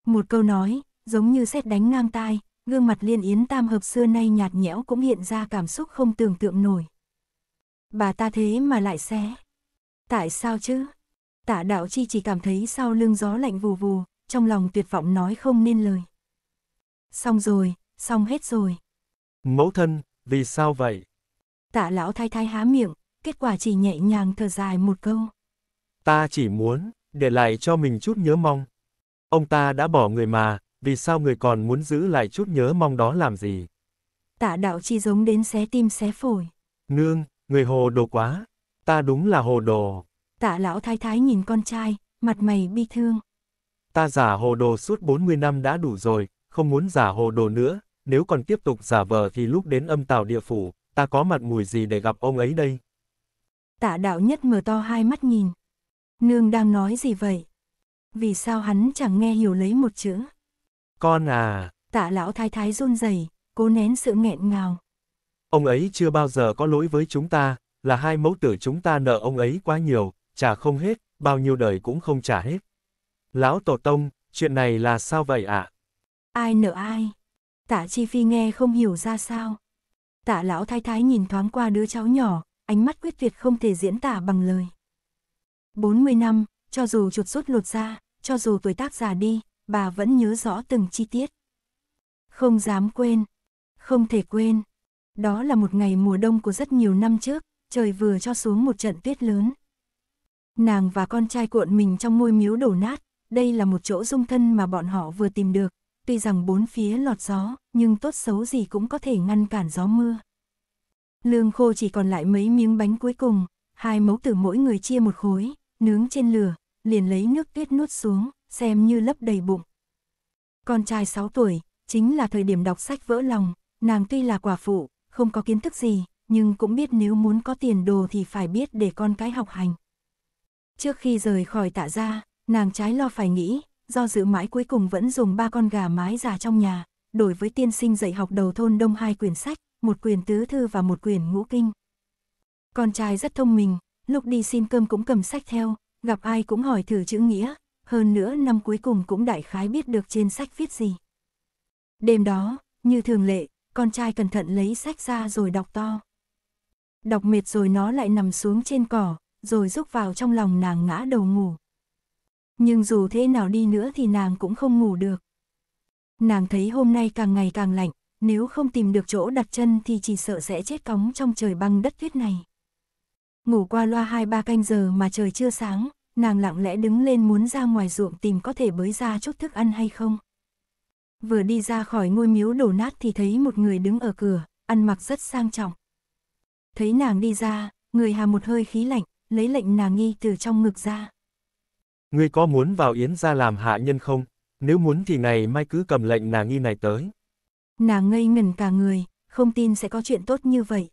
Một câu nói, giống như xét đánh ngang tai, gương mặt liên yến tam hợp xưa nay nhạt nhẽo cũng hiện ra cảm xúc không tưởng tượng nổi. Bà ta thế mà lại xé. Tại sao chứ? Tạ đạo chi chỉ cảm thấy sau lưng gió lạnh vù vù, trong lòng tuyệt vọng nói không nên lời. Xong rồi, xong hết rồi, Mẫu thân, vì sao vậy? Tạ lão thái thái há miệng, kết quả chỉ nhẹ nhàng thở dài một câu. Ta chỉ muốn, để lại cho mình chút nhớ mong. Ông ta đã bỏ người mà, vì sao người còn muốn giữ lại chút nhớ mong đó làm gì? Tạ đạo chi giống đến xé tim xé phổi. Nương, người hồ đồ quá. Ta đúng là hồ đồ. Tạ lão thái thái nhìn con trai, mặt mày bi thương. Ta giả hồ đồ suốt 40 năm đã đủ rồi, không muốn giả hồ đồ nữa, nếu còn tiếp tục giả vờ thì lúc đến âm tào địa phủ, ta có mặt mùi gì để gặp ông ấy đây? Tạ đạo nhất mở to hai mắt nhìn. Nương đang nói gì vậy? Vì sao hắn chẳng nghe hiểu lấy một chữ? Con à! Tạ lão thái thái run rẩy, cố nén sự nghẹn ngào. Ông ấy chưa bao giờ có lỗi với chúng ta, là hai mẫu tử chúng ta nợ ông ấy quá nhiều, trả không hết, bao nhiêu đời cũng không trả hết. Lão Tổ Tông, chuyện này là sao vậy ạ? À? Ai nợ ai? Tạ Chi Phi nghe không hiểu ra sao. Tạ lão thái thái nhìn thoáng qua đứa cháu nhỏ, ánh mắt quyết tuyệt không thể diễn tả bằng lời. 40 năm, cho dù chuột rút lột ra, cho dù tuổi tác già đi, bà vẫn nhớ rõ từng chi tiết. Không dám quên, không thể quên. Đó là một ngày mùa đông của rất nhiều năm trước, trời vừa cho xuống một trận tuyết lớn. Nàng và con trai cuộn mình trong môi miếu đổ nát, đây là một chỗ dung thân mà bọn họ vừa tìm được, tuy rằng bốn phía lọt gió, nhưng tốt xấu gì cũng có thể ngăn cản gió mưa. Lương khô chỉ còn lại mấy miếng bánh cuối cùng, hai mẫu tử mỗi người chia một khối, nướng trên lửa, liền lấy nước tuyết nuốt xuống, xem như lấp đầy bụng. Con trai 6 tuổi, chính là thời điểm đọc sách vỡ lòng, nàng tuy là quả phụ, không có kiến thức gì, nhưng cũng biết nếu muốn có tiền đồ thì phải biết để con cái học hành. Trước khi rời khỏi tạ gia, nàng trái lo phải nghĩ, do dự mãi cuối cùng vẫn dùng ba con gà mái già trong nhà, đổi với tiên sinh dạy học đầu thôn đông hai quyển sách, một quyển tứ thư và một quyển ngũ kinh. Con trai rất thông minh, lúc đi xin cơm cũng cầm sách theo, gặp ai cũng hỏi thử chữ nghĩa, hơn nữa năm cuối cùng cũng đại khái biết được trên sách viết gì. Đêm đó, như thường lệ, con trai cẩn thận lấy sách ra rồi đọc to. Đọc mệt rồi nó lại nằm xuống trên cỏ, rồi rúc vào trong lòng nàng ngã đầu ngủ nhưng dù thế nào đi nữa thì nàng cũng không ngủ được. Nàng thấy hôm nay càng ngày càng lạnh, nếu không tìm được chỗ đặt chân thì chỉ sợ sẽ chết cóng trong trời băng đất tuyết này. Ngủ qua loa hai ba canh giờ mà trời chưa sáng, nàng lặng lẽ đứng lên muốn ra ngoài ruộng tìm có thể bới ra chút thức ăn hay không. Vừa đi ra khỏi ngôi miếu đổ nát thì thấy một người đứng ở cửa, ăn mặc rất sang trọng. Thấy nàng đi ra, người hà một hơi khí lạnh, lấy lệnh nàng nghi từ trong ngực ra. Ngươi có muốn vào Yến ra làm hạ nhân không? Nếu muốn thì ngày mai cứ cầm lệnh nàng nghi này tới. Nàng ngây ngẩn cả người, không tin sẽ có chuyện tốt như vậy.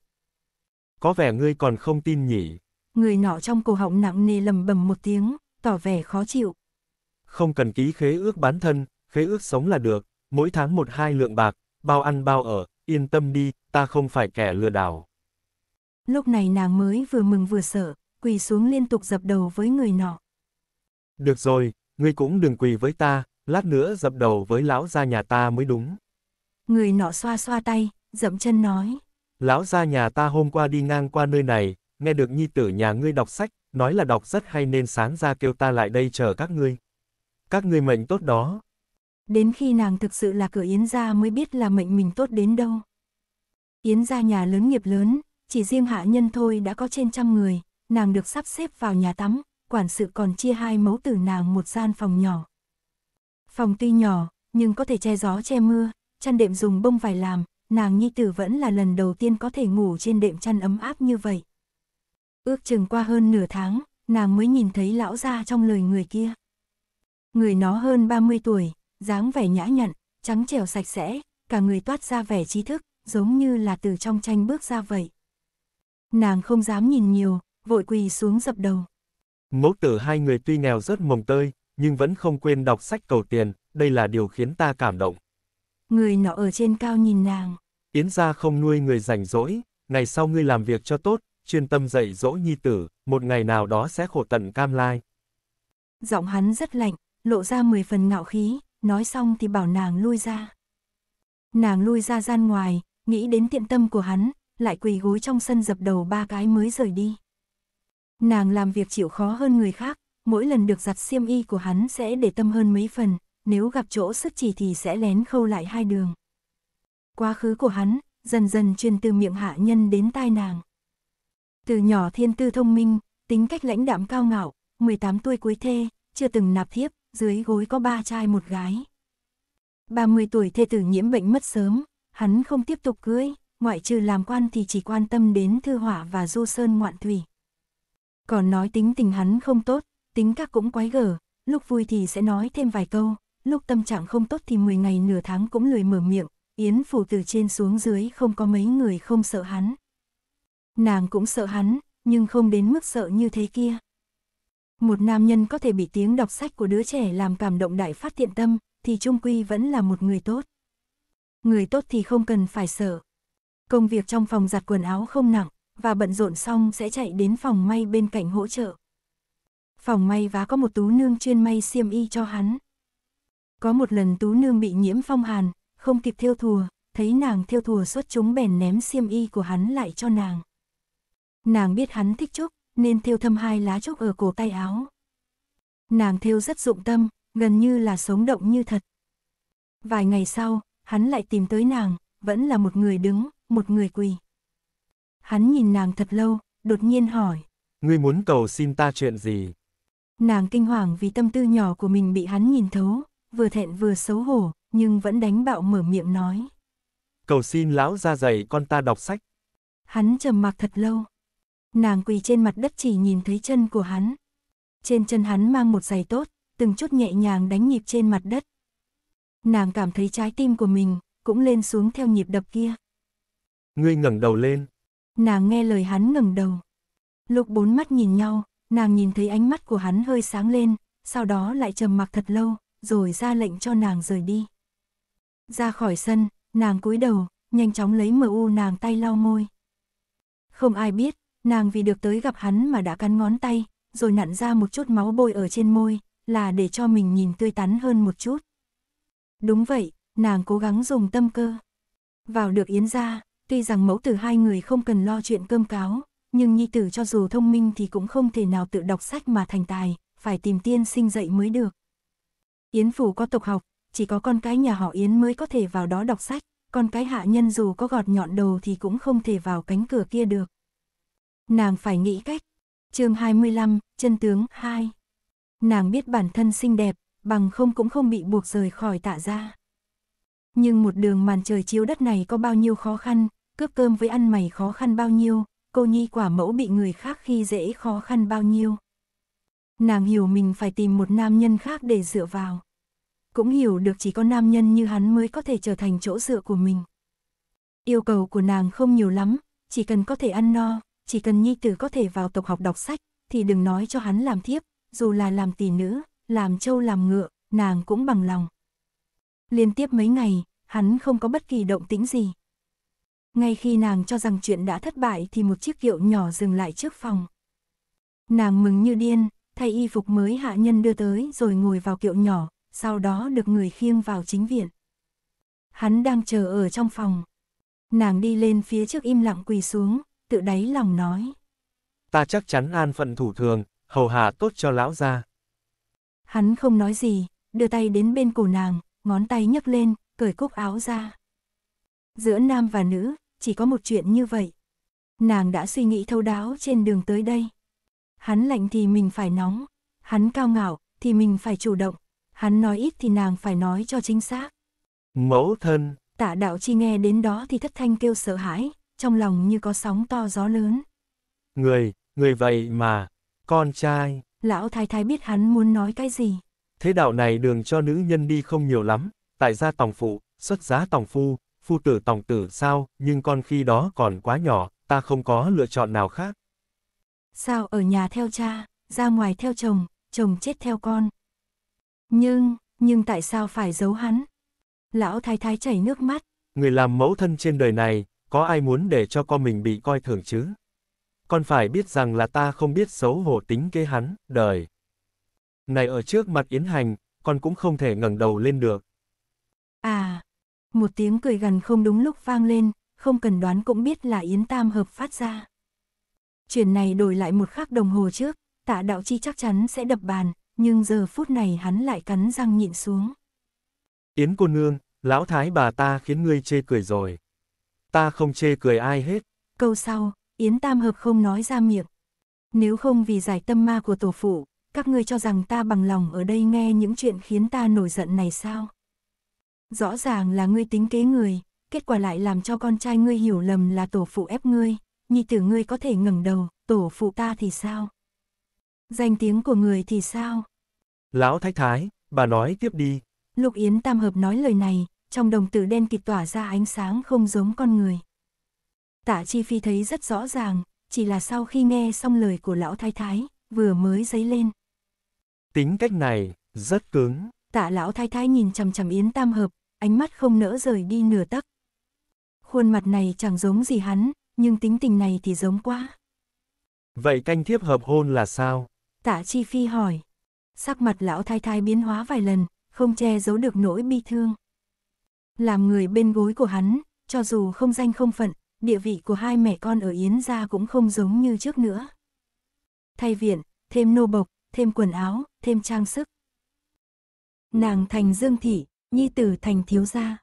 Có vẻ ngươi còn không tin nhỉ? Người nọ trong cổ họng nặng nề lầm bầm một tiếng, tỏ vẻ khó chịu. Không cần ký khế ước bán thân, khế ước sống là được, mỗi tháng một hai lượng bạc, bao ăn bao ở, yên tâm đi, ta không phải kẻ lừa đảo. Lúc này nàng mới vừa mừng vừa sợ, quỳ xuống liên tục dập đầu với người nọ. Được rồi, ngươi cũng đừng quỳ với ta, lát nữa dập đầu với lão gia nhà ta mới đúng. Người nọ xoa xoa tay, dậm chân nói. Lão gia nhà ta hôm qua đi ngang qua nơi này, nghe được nhi tử nhà ngươi đọc sách, nói là đọc rất hay nên sáng ra kêu ta lại đây chờ các ngươi. Các ngươi mệnh tốt đó. Đến khi nàng thực sự là cửa Yến gia mới biết là mệnh mình tốt đến đâu. Yến gia nhà lớn nghiệp lớn, chỉ riêng hạ nhân thôi đã có trên trăm người, nàng được sắp xếp vào nhà tắm, quản sự còn chia hai mẫu tử nàng một gian phòng nhỏ. Phòng tuy nhỏ, nhưng có thể che gió che mưa, chăn đệm dùng bông vải làm, nàng nhi tử vẫn là lần đầu tiên có thể ngủ trên đệm chăn ấm áp như vậy. Ước chừng qua hơn nửa tháng, nàng mới nhìn thấy lão gia trong lời người kia. Người nó hơn 30 tuổi, dáng vẻ nhã nhặn, trắng trẻo sạch sẽ, cả người toát ra vẻ trí thức, giống như là từ trong tranh bước ra vậy. Nàng không dám nhìn nhiều, vội quỳ xuống dập đầu. Mẫu tử hai người tuy nghèo rất mồng tơi, nhưng vẫn không quên đọc sách cầu tiền, đây là điều khiến ta cảm động. Người nọ ở trên cao nhìn nàng. Yến gia không nuôi người rảnh rỗi, ngày sau ngươi làm việc cho tốt, chuyên tâm dạy dỗ nhi tử, một ngày nào đó sẽ khổ tận cam lai. Giọng hắn rất lạnh, lộ ra mười phần ngạo khí, nói xong thì bảo nàng lui ra. Nàng lui ra gian ngoài, nghĩ đến tiện tâm của hắn, lại quỳ gối trong sân dập đầu ba cái mới rời đi. Nàng làm việc chịu khó hơn người khác, mỗi lần được giặt xiêm y của hắn sẽ để tâm hơn mấy phần, nếu gặp chỗ sức chỉ thì sẽ lén khâu lại hai đường. Quá khứ của hắn, dần dần truyền từ miệng hạ nhân đến tai nàng. Từ nhỏ thiên tư thông minh, tính cách lãnh đạm cao ngạo, 18 tuổi cuối thê, chưa từng nạp thiếp, dưới gối có ba trai một gái. 30 tuổi thê tử nhiễm bệnh mất sớm, hắn không tiếp tục cưới, ngoại trừ làm quan thì chỉ quan tâm đến thư hỏa và du sơn ngoạn thủy còn nói tính tình hắn không tốt, tính các cũng quái gở, lúc vui thì sẽ nói thêm vài câu, lúc tâm trạng không tốt thì 10 ngày nửa tháng cũng lười mở miệng, Yến Phủ từ trên xuống dưới không có mấy người không sợ hắn. Nàng cũng sợ hắn, nhưng không đến mức sợ như thế kia. Một nam nhân có thể bị tiếng đọc sách của đứa trẻ làm cảm động đại phát thiện tâm, thì trung quy vẫn là một người tốt. Người tốt thì không cần phải sợ. Công việc trong phòng giặt quần áo không nặng, và bận rộn xong sẽ chạy đến phòng may bên cạnh hỗ trợ. Phòng may vá có một tú nương chuyên may xiêm y cho hắn. Có một lần tú nương bị nhiễm phong hàn, không kịp thiêu thùa, thấy nàng thiêu thùa xuất chúng bèn ném xiêm y của hắn lại cho nàng. Nàng biết hắn thích trúc, nên thiêu thâm hai lá trúc ở cổ tay áo. Nàng thiêu rất dụng tâm, gần như là sống động như thật. Vài ngày sau, hắn lại tìm tới nàng, vẫn là một người đứng, một người quỳ. Hắn nhìn nàng thật lâu, đột nhiên hỏi. Ngươi muốn cầu xin ta chuyện gì? Nàng kinh hoàng vì tâm tư nhỏ của mình bị hắn nhìn thấu, vừa thẹn vừa xấu hổ, nhưng vẫn đánh bạo mở miệng nói. Cầu xin lão ra dạy con ta đọc sách. Hắn trầm mặc thật lâu. Nàng quỳ trên mặt đất chỉ nhìn thấy chân của hắn. Trên chân hắn mang một giày tốt, từng chút nhẹ nhàng đánh nhịp trên mặt đất. Nàng cảm thấy trái tim của mình cũng lên xuống theo nhịp đập kia. Ngươi ngẩng đầu lên, Nàng nghe lời hắn ngẩng đầu. Lục bốn mắt nhìn nhau, nàng nhìn thấy ánh mắt của hắn hơi sáng lên, sau đó lại trầm mặc thật lâu, rồi ra lệnh cho nàng rời đi. Ra khỏi sân, nàng cúi đầu, nhanh chóng lấy MU nàng tay lau môi. Không ai biết, nàng vì được tới gặp hắn mà đã cắn ngón tay, rồi nặn ra một chút máu bôi ở trên môi, là để cho mình nhìn tươi tắn hơn một chút. Đúng vậy, nàng cố gắng dùng tâm cơ. Vào được yến ra, Tuy rằng mẫu tử hai người không cần lo chuyện cơm cáo, nhưng nhi tử cho dù thông minh thì cũng không thể nào tự đọc sách mà thành tài, phải tìm tiên sinh dạy mới được. Yến phủ có tộc học, chỉ có con cái nhà họ Yến mới có thể vào đó đọc sách, con cái hạ nhân dù có gọt nhọn đầu thì cũng không thể vào cánh cửa kia được. Nàng phải nghĩ cách. chương 25, chân tướng 2. Nàng biết bản thân xinh đẹp, bằng không cũng không bị buộc rời khỏi tạ ra. Nhưng một đường màn trời chiếu đất này có bao nhiêu khó khăn, cướp cơm với ăn mày khó khăn bao nhiêu, cô nhi quả mẫu bị người khác khi dễ khó khăn bao nhiêu. Nàng hiểu mình phải tìm một nam nhân khác để dựa vào. Cũng hiểu được chỉ có nam nhân như hắn mới có thể trở thành chỗ dựa của mình. Yêu cầu của nàng không nhiều lắm, chỉ cần có thể ăn no, chỉ cần nhi tử có thể vào tộc học đọc sách, thì đừng nói cho hắn làm thiếp, dù là làm tỷ nữ, làm trâu làm ngựa, nàng cũng bằng lòng. Liên tiếp mấy ngày, hắn không có bất kỳ động tĩnh gì. Ngay khi nàng cho rằng chuyện đã thất bại thì một chiếc kiệu nhỏ dừng lại trước phòng. Nàng mừng như điên, thay y phục mới hạ nhân đưa tới rồi ngồi vào kiệu nhỏ, sau đó được người khiêng vào chính viện. Hắn đang chờ ở trong phòng. Nàng đi lên phía trước im lặng quỳ xuống, tự đáy lòng nói. Ta chắc chắn an phận thủ thường, hầu hạ tốt cho lão gia. Hắn không nói gì, đưa tay đến bên cổ nàng, ngón tay nhấc lên, cởi cúc áo ra. Giữa nam và nữ, chỉ có một chuyện như vậy. Nàng đã suy nghĩ thấu đáo trên đường tới đây. Hắn lạnh thì mình phải nóng, hắn cao ngạo thì mình phải chủ động, hắn nói ít thì nàng phải nói cho chính xác. Mẫu thân. Tạ đạo chi nghe đến đó thì thất thanh kêu sợ hãi, trong lòng như có sóng to gió lớn. Người, người vậy mà, con trai. Lão thái thái biết hắn muốn nói cái gì. Thế đạo này đường cho nữ nhân đi không nhiều lắm, tại gia tòng phụ, xuất giá tòng phu, phu tử tòng tử sao, nhưng con khi đó còn quá nhỏ, ta không có lựa chọn nào khác. Sao ở nhà theo cha, ra ngoài theo chồng, chồng chết theo con. Nhưng, nhưng tại sao phải giấu hắn? Lão thái thái chảy nước mắt. Người làm mẫu thân trên đời này, có ai muốn để cho con mình bị coi thường chứ? Con phải biết rằng là ta không biết xấu hổ tính kế hắn, đời. Này ở trước mặt Yến Hành, con cũng không thể ngẩng đầu lên được. À, một tiếng cười gần không đúng lúc vang lên, không cần đoán cũng biết là Yến Tam Hợp phát ra. Chuyện này đổi lại một khắc đồng hồ trước, tạ đạo chi chắc chắn sẽ đập bàn, nhưng giờ phút này hắn lại cắn răng nhịn xuống. Yến cô nương, lão thái bà ta khiến ngươi chê cười rồi. Ta không chê cười ai hết. Câu sau, Yến Tam Hợp không nói ra miệng. Nếu không vì giải tâm ma của tổ phụ, các ngươi cho rằng ta bằng lòng ở đây nghe những chuyện khiến ta nổi giận này sao? Rõ ràng là ngươi tính kế người, kết quả lại làm cho con trai ngươi hiểu lầm là tổ phụ ép ngươi, nhi tử ngươi có thể ngẩng đầu, tổ phụ ta thì sao? Danh tiếng của người thì sao? Lão thái thái, bà nói tiếp đi. Lục Yến Tam Hợp nói lời này, trong đồng tử đen kịt tỏa ra ánh sáng không giống con người. Tạ Chi Phi thấy rất rõ ràng, chỉ là sau khi nghe xong lời của lão thái thái, vừa mới dấy lên. Tính cách này, rất cứng. Tạ lão thái thái nhìn chằm chằm Yến Tam Hợp, ánh mắt không nỡ rời đi nửa tắc. Khuôn mặt này chẳng giống gì hắn, nhưng tính tình này thì giống quá. Vậy canh thiếp hợp hôn là sao? Tạ Chi Phi hỏi. Sắc mặt lão thái thái biến hóa vài lần, không che giấu được nỗi bi thương. Làm người bên gối của hắn, cho dù không danh không phận, địa vị của hai mẹ con ở Yến gia cũng không giống như trước nữa. Thay viện, thêm nô bộc, thêm quần áo, thêm trang sức. Nàng thành Dương Thị, nhi tử thành thiếu gia.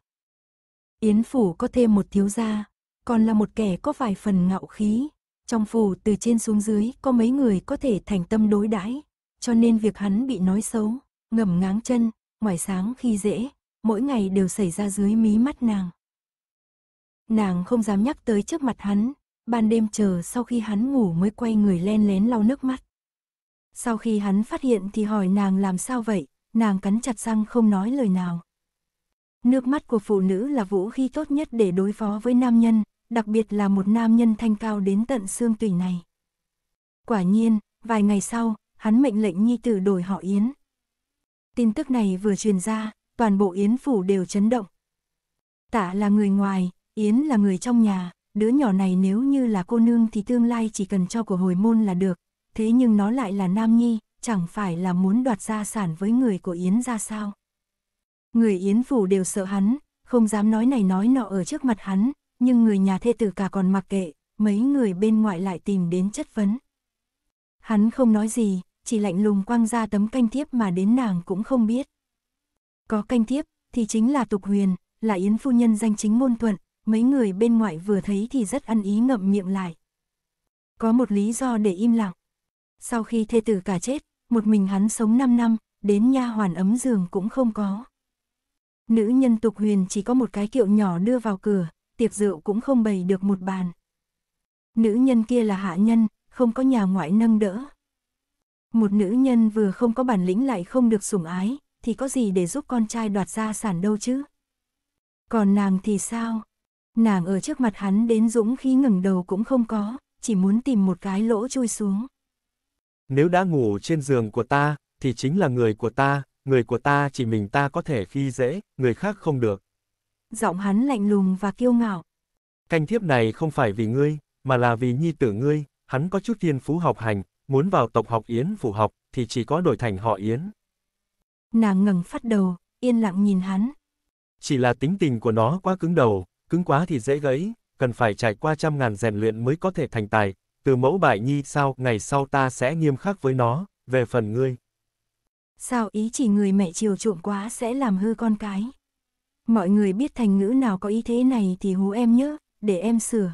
Yến phủ có thêm một thiếu gia, còn là một kẻ có vài phần ngạo khí. Trong phủ từ trên xuống dưới có mấy người có thể thành tâm đối đãi, cho nên việc hắn bị nói xấu, ngầm ngáng chân, ngoài sáng khi dễ, mỗi ngày đều xảy ra dưới mí mắt nàng. Nàng không dám nhắc tới trước mặt hắn, ban đêm chờ sau khi hắn ngủ mới quay người len lén lau nước mắt. Sau khi hắn phát hiện thì hỏi nàng làm sao vậy, nàng cắn chặt răng không nói lời nào. Nước mắt của phụ nữ là vũ khí tốt nhất để đối phó với nam nhân, đặc biệt là một nam nhân thanh cao đến tận xương tủy này. Quả nhiên, vài ngày sau, hắn mệnh lệnh nhi tử đổi họ Yến. Tin tức này vừa truyền ra, toàn bộ Yến phủ đều chấn động. Tạ là người ngoài, Yến là người trong nhà, đứa nhỏ này nếu như là cô nương thì tương lai chỉ cần cho của hồi môn là được, thế nhưng nó lại là nam nhi, chẳng phải là muốn đoạt gia sản với người của Yến ra sao người Yến Phủ đều sợ hắn, không dám nói này nói nọ ở trước mặt hắn, nhưng người nhà thê tử cả còn mặc kệ, mấy người bên ngoại lại tìm đến chất vấn. Hắn không nói gì, chỉ lạnh lùng quăng ra tấm canh thiếp mà đến nàng cũng không biết. Có canh thiếp, thì chính là tục huyền, là Yến Phu Nhân danh chính môn thuận, mấy người bên ngoại vừa thấy thì rất ăn ý ngậm miệng lại. Có một lý do để im lặng. Sau khi thê tử cả chết, một mình hắn sống 5 năm, đến nha hoàn ấm giường cũng không có. Nữ nhân tục huyền chỉ có một cái kiệu nhỏ đưa vào cửa, tiệc rượu cũng không bày được một bàn. Nữ nhân kia là hạ nhân, không có nhà ngoại nâng đỡ. Một nữ nhân vừa không có bản lĩnh lại không được sủng ái, thì có gì để giúp con trai đoạt gia sản đâu chứ? Còn nàng thì sao? Nàng ở trước mặt hắn đến dũng khí ngẩng đầu cũng không có, chỉ muốn tìm một cái lỗ chui xuống. Nếu đã ngủ trên giường của ta, thì chính là người của ta, người của ta chỉ mình ta có thể khi dễ, người khác không được. Giọng hắn lạnh lùng và kiêu ngạo. Canh thiếp này không phải vì ngươi, mà là vì nhi tử ngươi, hắn có chút thiên phú học hành, muốn vào tộc học Yến phủ học, thì chỉ có đổi thành họ Yến. Nàng ngẩng phát đầu, yên lặng nhìn hắn. Chỉ là tính tình của nó quá cứng đầu, cứng quá thì dễ gãy, cần phải trải qua trăm ngàn rèn luyện mới có thể thành tài. Từ mẫu bại nhi sau ngày sau ta sẽ nghiêm khắc với nó, về phần ngươi. Sao ý chỉ người mẹ chiều chuộng quá sẽ làm hư con cái. Mọi người biết thành ngữ nào có ý thế này thì hú em nhớ, để em sửa.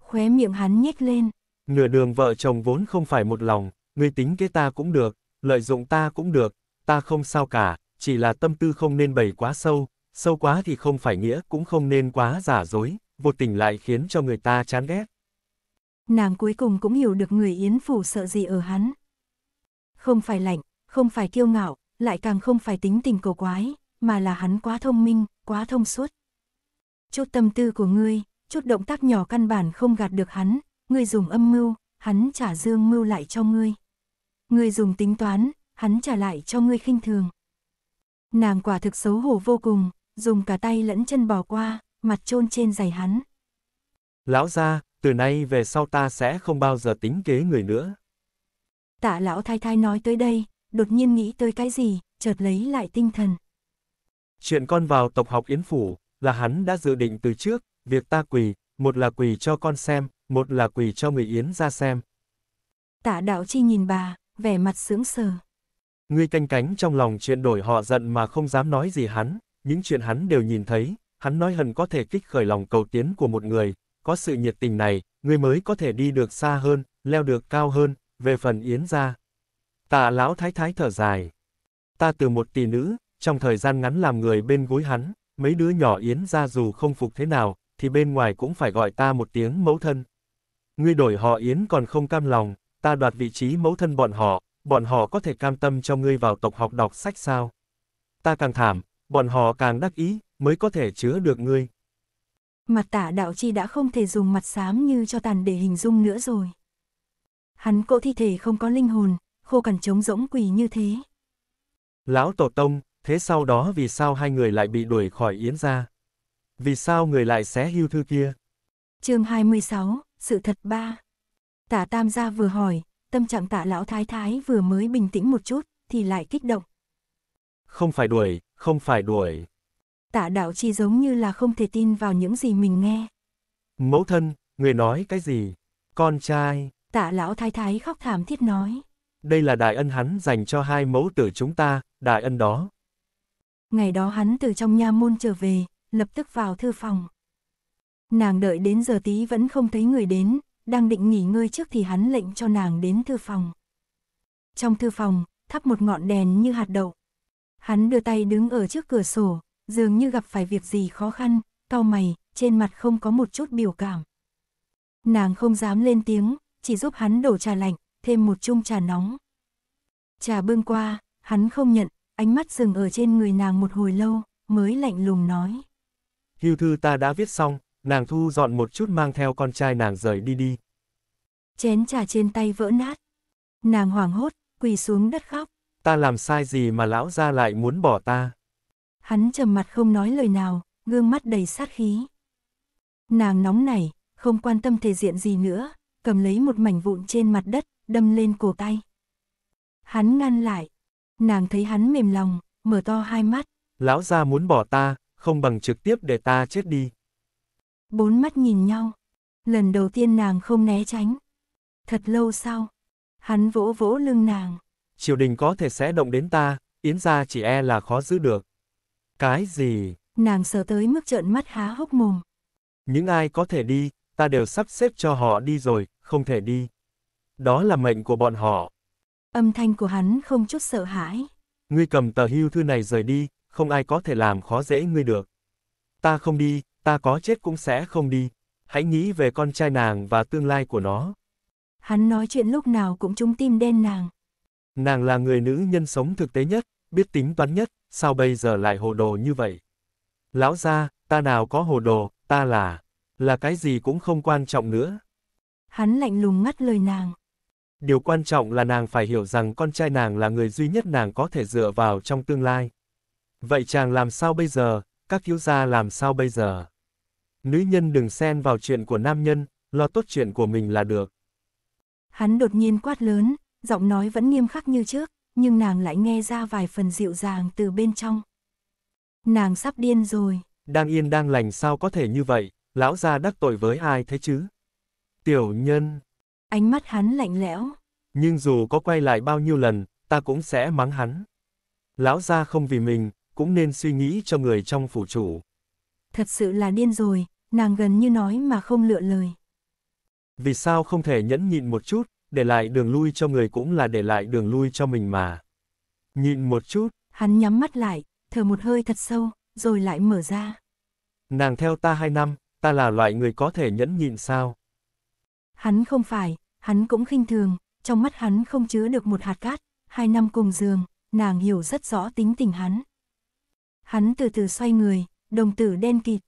Khóe miệng hắn nhếch lên. Nửa đường vợ chồng vốn không phải một lòng, ngươi tính kế ta cũng được, lợi dụng ta cũng được, ta không sao cả, chỉ là tâm tư không nên bày quá sâu, sâu quá thì không phải nghĩa cũng không nên quá giả dối, vô tình lại khiến cho người ta chán ghét. Nàng cuối cùng cũng hiểu được người Yến Phủ sợ gì ở hắn. Không phải lạnh, không phải kiêu ngạo, lại càng không phải tính tình cổ quái, mà là hắn quá thông minh, quá thông suốt. Chút tâm tư của ngươi, chút động tác nhỏ căn bản không gạt được hắn, ngươi dùng âm mưu, hắn trả dương mưu lại cho ngươi. Ngươi dùng tính toán, hắn trả lại cho ngươi khinh thường. Nàng quả thực xấu hổ vô cùng, dùng cả tay lẫn chân bỏ qua, mặt trôn trên giày hắn. Lão gia, từ nay về sau ta sẽ không bao giờ tính kế người nữa. Tạ lão thái thái nói tới đây, đột nhiên nghĩ tới cái gì, chợt lấy lại tinh thần. Chuyện con vào tộc học Yến Phủ, là hắn đã dự định từ trước, việc ta quỳ, một là quỳ cho con xem, một là quỳ cho người Yến ra xem. Tạ đạo chi nhìn bà, vẻ mặt sướng sờ. Ngươi canh cánh trong lòng chuyện đổi họ giận mà không dám nói gì hắn, những chuyện hắn đều nhìn thấy, hắn nói hận có thể kích khởi lòng cầu tiến của một người, có sự nhiệt tình này, ngươi mới có thể đi được xa hơn, leo được cao hơn, về phần Yến ra, Tạ lão thái thái thở dài. Ta từ một tỷ nữ, trong thời gian ngắn làm người bên gối hắn, mấy đứa nhỏ yến ra dù không phục thế nào, thì bên ngoài cũng phải gọi ta một tiếng mẫu thân. Ngươi đổi họ yến còn không cam lòng, ta đoạt vị trí mẫu thân bọn họ, bọn họ có thể cam tâm cho ngươi vào tộc học đọc sách sao? Ta càng thảm, bọn họ càng đắc ý, mới có thể chứa được ngươi. Mặt tả đạo chi đã không thể dùng mặt xám như cho tàn để hình dung nữa rồi. Hắn cỗ thi thể không có linh hồn, khô cằn trống rỗng quỳ như thế. Lão Tổ Tông, thế sau đó vì sao hai người lại bị đuổi khỏi Yến gia? Vì sao người lại xé hưu thư kia? chương 26, sự thật ba. Tả Tam gia vừa hỏi, tâm trạng tạ lão thái thái vừa mới bình tĩnh một chút, thì lại kích động. Không phải đuổi, không phải đuổi. Tạ đạo chi giống như là không thể tin vào những gì mình nghe. Mẫu thân, người nói cái gì? Con trai. Tạ lão thái thái khóc thảm thiết nói đây là đại ân hắn dành cho hai mẫu tử chúng ta, đại ân đó. Ngày đó hắn từ trong nha môn trở về, lập tức vào thư phòng. Nàng đợi đến giờ tí vẫn không thấy người đến, đang định nghỉ ngơi trước thì hắn lệnh cho nàng đến thư phòng. Trong thư phòng, thắp một ngọn đèn như hạt đậu. Hắn đưa tay đứng ở trước cửa sổ, dường như gặp phải việc gì khó khăn, cau mày, trên mặt không có một chút biểu cảm. Nàng không dám lên tiếng, chỉ giúp hắn đổ trà lạnh, thêm một chung trà nóng. Trà bưng qua, hắn không nhận, ánh mắt dừng ở trên người nàng một hồi lâu, mới lạnh lùng nói. Hưu thư ta đã viết xong, nàng thu dọn một chút mang theo con trai nàng rời đi đi. Chén trà trên tay vỡ nát. Nàng hoảng hốt, quỳ xuống đất khóc. Ta làm sai gì mà lão ra lại muốn bỏ ta? Hắn trầm mặt không nói lời nào, gương mắt đầy sát khí. Nàng nóng nảy, không quan tâm thể diện gì nữa, cầm lấy một mảnh vụn trên mặt đất, đâm lên cổ tay. Hắn ngăn lại. Nàng thấy hắn mềm lòng, mở to hai mắt. Lão gia muốn bỏ ta, không bằng trực tiếp để ta chết đi. Bốn mắt nhìn nhau. Lần đầu tiên nàng không né tránh. Thật lâu sau, hắn vỗ vỗ lưng nàng. Triều đình có thể sẽ động đến ta, yến gia chỉ e là khó giữ được. Cái gì? Nàng sợ tới mức trợn mắt há hốc mồm. Những ai có thể đi, ta đều sắp xếp cho họ đi rồi, không thể đi. Đó là mệnh của bọn họ. Âm thanh của hắn không chút sợ hãi. Ngươi cầm tờ hưu thư này rời đi, không ai có thể làm khó dễ ngươi được. Ta không đi, ta có chết cũng sẽ không đi. Hãy nghĩ về con trai nàng và tương lai của nó. Hắn nói chuyện lúc nào cũng trúng tim đen nàng. Nàng là người nữ nhân sống thực tế nhất, biết tính toán nhất, sao bây giờ lại hồ đồ như vậy? Lão gia, ta nào có hồ đồ, ta là, là cái gì cũng không quan trọng nữa. Hắn lạnh lùng ngắt lời nàng. Điều quan trọng là nàng phải hiểu rằng con trai nàng là người duy nhất nàng có thể dựa vào trong tương lai. Vậy chàng làm sao bây giờ, các thiếu gia làm sao bây giờ? Nữ nhân đừng xen vào chuyện của nam nhân, lo tốt chuyện của mình là được. Hắn đột nhiên quát lớn, giọng nói vẫn nghiêm khắc như trước, nhưng nàng lại nghe ra vài phần dịu dàng từ bên trong. Nàng sắp điên rồi. Đang yên đang lành sao có thể như vậy, lão gia đắc tội với ai thế chứ? Tiểu nhân, Ánh mắt hắn lạnh lẽo. Nhưng dù có quay lại bao nhiêu lần, ta cũng sẽ mắng hắn. Lão gia không vì mình, cũng nên suy nghĩ cho người trong phủ chủ. Thật sự là điên rồi, nàng gần như nói mà không lựa lời. Vì sao không thể nhẫn nhịn một chút, để lại đường lui cho người cũng là để lại đường lui cho mình mà. Nhịn một chút. Hắn nhắm mắt lại, thở một hơi thật sâu, rồi lại mở ra. Nàng theo ta hai năm, ta là loại người có thể nhẫn nhịn sao? hắn không phải, hắn cũng khinh thường, trong mắt hắn không chứa được một hạt cát, hai năm cùng giường, nàng hiểu rất rõ tính tình hắn. Hắn từ từ xoay người, đồng tử đen kịt.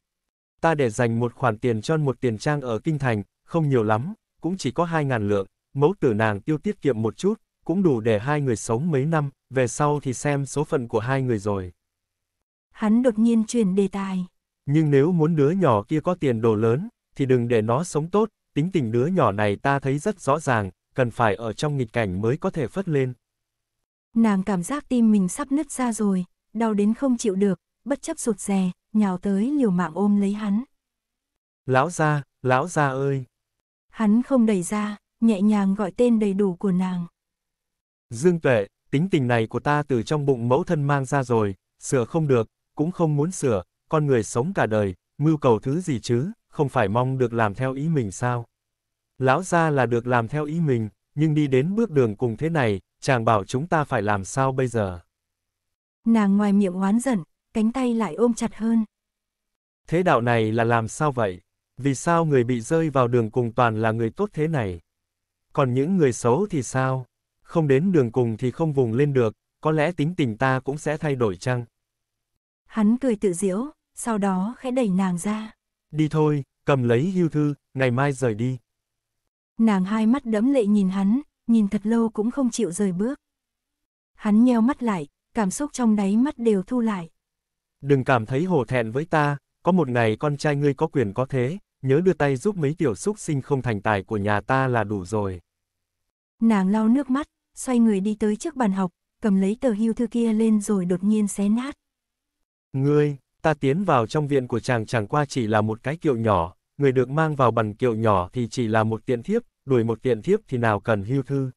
Ta để dành một khoản tiền cho một tiền trang ở Kinh Thành, không nhiều lắm, cũng chỉ có hai ngàn lượng, mẫu tử nàng tiêu tiết kiệm một chút, cũng đủ để hai người sống mấy năm, về sau thì xem số phận của hai người rồi. Hắn đột nhiên chuyển đề tài. Nhưng nếu muốn đứa nhỏ kia có tiền đồ lớn, thì đừng để nó sống tốt, tính tình đứa nhỏ này ta thấy rất rõ ràng, cần phải ở trong nghịch cảnh mới có thể phất lên. Nàng cảm giác tim mình sắp nứt ra rồi, đau đến không chịu được, bất chấp sụt rè, nhào tới liều mạng ôm lấy hắn. Lão gia, lão gia ơi! Hắn không đẩy ra, nhẹ nhàng gọi tên đầy đủ của nàng. Dương tuệ, tính tình này của ta từ trong bụng mẫu thân mang ra rồi, sửa không được, cũng không muốn sửa, con người sống cả đời, mưu cầu thứ gì chứ? không phải mong được làm theo ý mình sao? Lão gia là được làm theo ý mình, nhưng đi đến bước đường cùng thế này, chàng bảo chúng ta phải làm sao bây giờ? Nàng ngoài miệng oán giận, cánh tay lại ôm chặt hơn. Thế đạo này là làm sao vậy? Vì sao người bị rơi vào đường cùng toàn là người tốt thế này? Còn những người xấu thì sao? Không đến đường cùng thì không vùng lên được, có lẽ tính tình ta cũng sẽ thay đổi chăng? Hắn cười tự diễu, sau đó khẽ đẩy nàng ra. Đi thôi, cầm lấy hưu thư, ngày mai rời đi. Nàng hai mắt đẫm lệ nhìn hắn, nhìn thật lâu cũng không chịu rời bước. Hắn nheo mắt lại, cảm xúc trong đáy mắt đều thu lại. Đừng cảm thấy hổ thẹn với ta, có một ngày con trai ngươi có quyền có thế, nhớ đưa tay giúp mấy tiểu xúc sinh không thành tài của nhà ta là đủ rồi. Nàng lau nước mắt, xoay người đi tới trước bàn học, cầm lấy tờ hưu thư kia lên rồi đột nhiên xé nát. Ngươi, ta tiến vào trong viện của chàng chẳng qua chỉ là một cái kiệu nhỏ, người được mang vào bằng kiệu nhỏ thì chỉ là một tiện thiếp, đuổi một tiện thiếp thì nào cần hưu thư.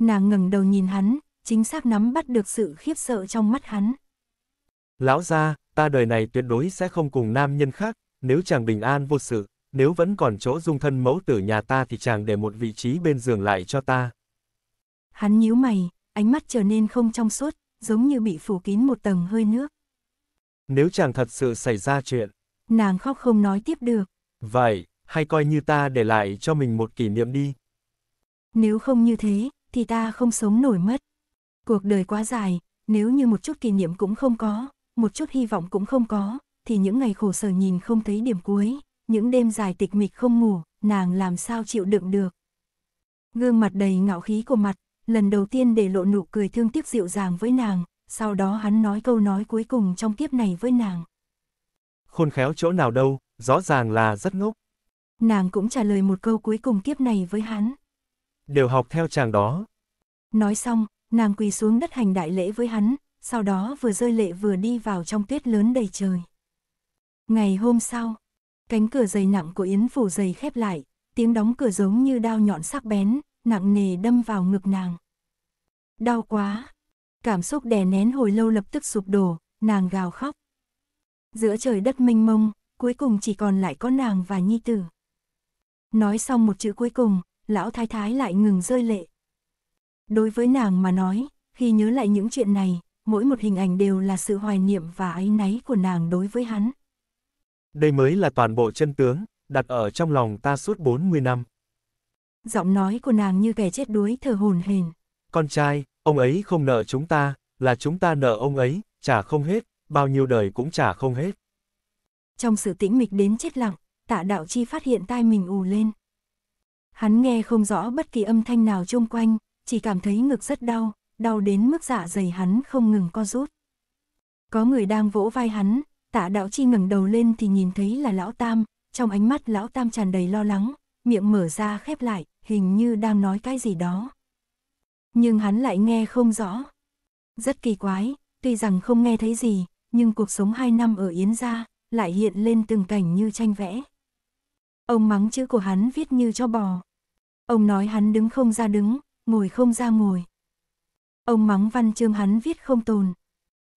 Nàng ngẩng đầu nhìn hắn, chính xác nắm bắt được sự khiếp sợ trong mắt hắn. Lão gia, ta đời này tuyệt đối sẽ không cùng nam nhân khác, nếu chàng bình an vô sự, nếu vẫn còn chỗ dung thân mẫu tử nhà ta thì chàng để một vị trí bên giường lại cho ta. Hắn nhíu mày, ánh mắt trở nên không trong suốt, giống như bị phủ kín một tầng hơi nước. Nếu chàng thật sự xảy ra chuyện. Nàng khóc không nói tiếp được. Vậy, hay coi như ta để lại cho mình một kỷ niệm đi. Nếu không như thế, thì ta không sống nổi mất. Cuộc đời quá dài, nếu như một chút kỷ niệm cũng không có, một chút hy vọng cũng không có, thì những ngày khổ sở nhìn không thấy điểm cuối, những đêm dài tịch mịch không ngủ, nàng làm sao chịu đựng được. Gương mặt đầy ngạo khí của mặt, lần đầu tiên để lộ nụ cười thương tiếc dịu dàng với nàng, sau đó hắn nói câu nói cuối cùng trong kiếp này với nàng. Khôn khéo chỗ nào đâu, rõ ràng là rất ngốc. Nàng cũng trả lời một câu cuối cùng kiếp này với hắn. Đều học theo chàng đó. Nói xong, nàng quỳ xuống đất hành đại lễ với hắn, sau đó vừa rơi lệ vừa đi vào trong tuyết lớn đầy trời. Ngày hôm sau, cánh cửa dày nặng của Yến Phủ dày khép lại, tiếng đóng cửa giống như đao nhọn sắc bén, nặng nề đâm vào ngực nàng. Đau quá, cảm xúc đè nén hồi lâu lập tức sụp đổ, nàng gào khóc. Giữa trời đất mênh mông, cuối cùng chỉ còn lại có nàng và nhi tử. Nói xong một chữ cuối cùng, lão thái thái lại ngừng rơi lệ. Đối với nàng mà nói, khi nhớ lại những chuyện này, mỗi một hình ảnh đều là sự hoài niệm và áy náy của nàng đối với hắn. Đây mới là toàn bộ chân tướng, đặt ở trong lòng ta suốt 40 năm. Giọng nói của nàng như kẻ chết đuối thở hồn hền. Con trai, Ông ấy không nợ chúng ta, là chúng ta nợ ông ấy, trả không hết, bao nhiêu đời cũng trả không hết. Trong sự tĩnh mịch đến chết lặng, tạ đạo chi phát hiện tai mình ù lên. Hắn nghe không rõ bất kỳ âm thanh nào chung quanh, chỉ cảm thấy ngực rất đau, đau đến mức dạ dày hắn không ngừng co rút. Có người đang vỗ vai hắn, tạ đạo chi ngẩng đầu lên thì nhìn thấy là lão tam, trong ánh mắt lão tam tràn đầy lo lắng, miệng mở ra khép lại, hình như đang nói cái gì đó nhưng hắn lại nghe không rõ. Rất kỳ quái, tuy rằng không nghe thấy gì, nhưng cuộc sống hai năm ở Yến Gia lại hiện lên từng cảnh như tranh vẽ. Ông mắng chữ của hắn viết như cho bò. Ông nói hắn đứng không ra đứng, ngồi không ra ngồi. Ông mắng văn chương hắn viết không tồn.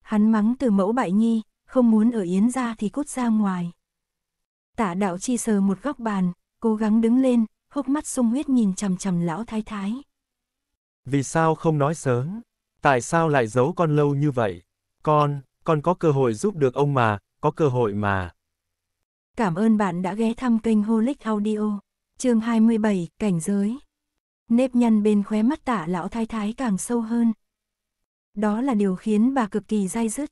Hắn mắng từ mẫu bại nhi, không muốn ở Yến Gia thì cút ra ngoài. Tả đạo chi sờ một góc bàn, cố gắng đứng lên, hốc mắt sung huyết nhìn chằm chằm lão thái thái. Vì sao không nói sớm? Tại sao lại giấu con lâu như vậy? Con, con có cơ hội giúp được ông mà, có cơ hội mà. Cảm ơn bạn đã ghé thăm kênh Holic Audio. Chương 27, cảnh giới. Nếp nhăn bên khóe mắt Tạ lão thái thái càng sâu hơn. Đó là điều khiến bà cực kỳ dai dứt.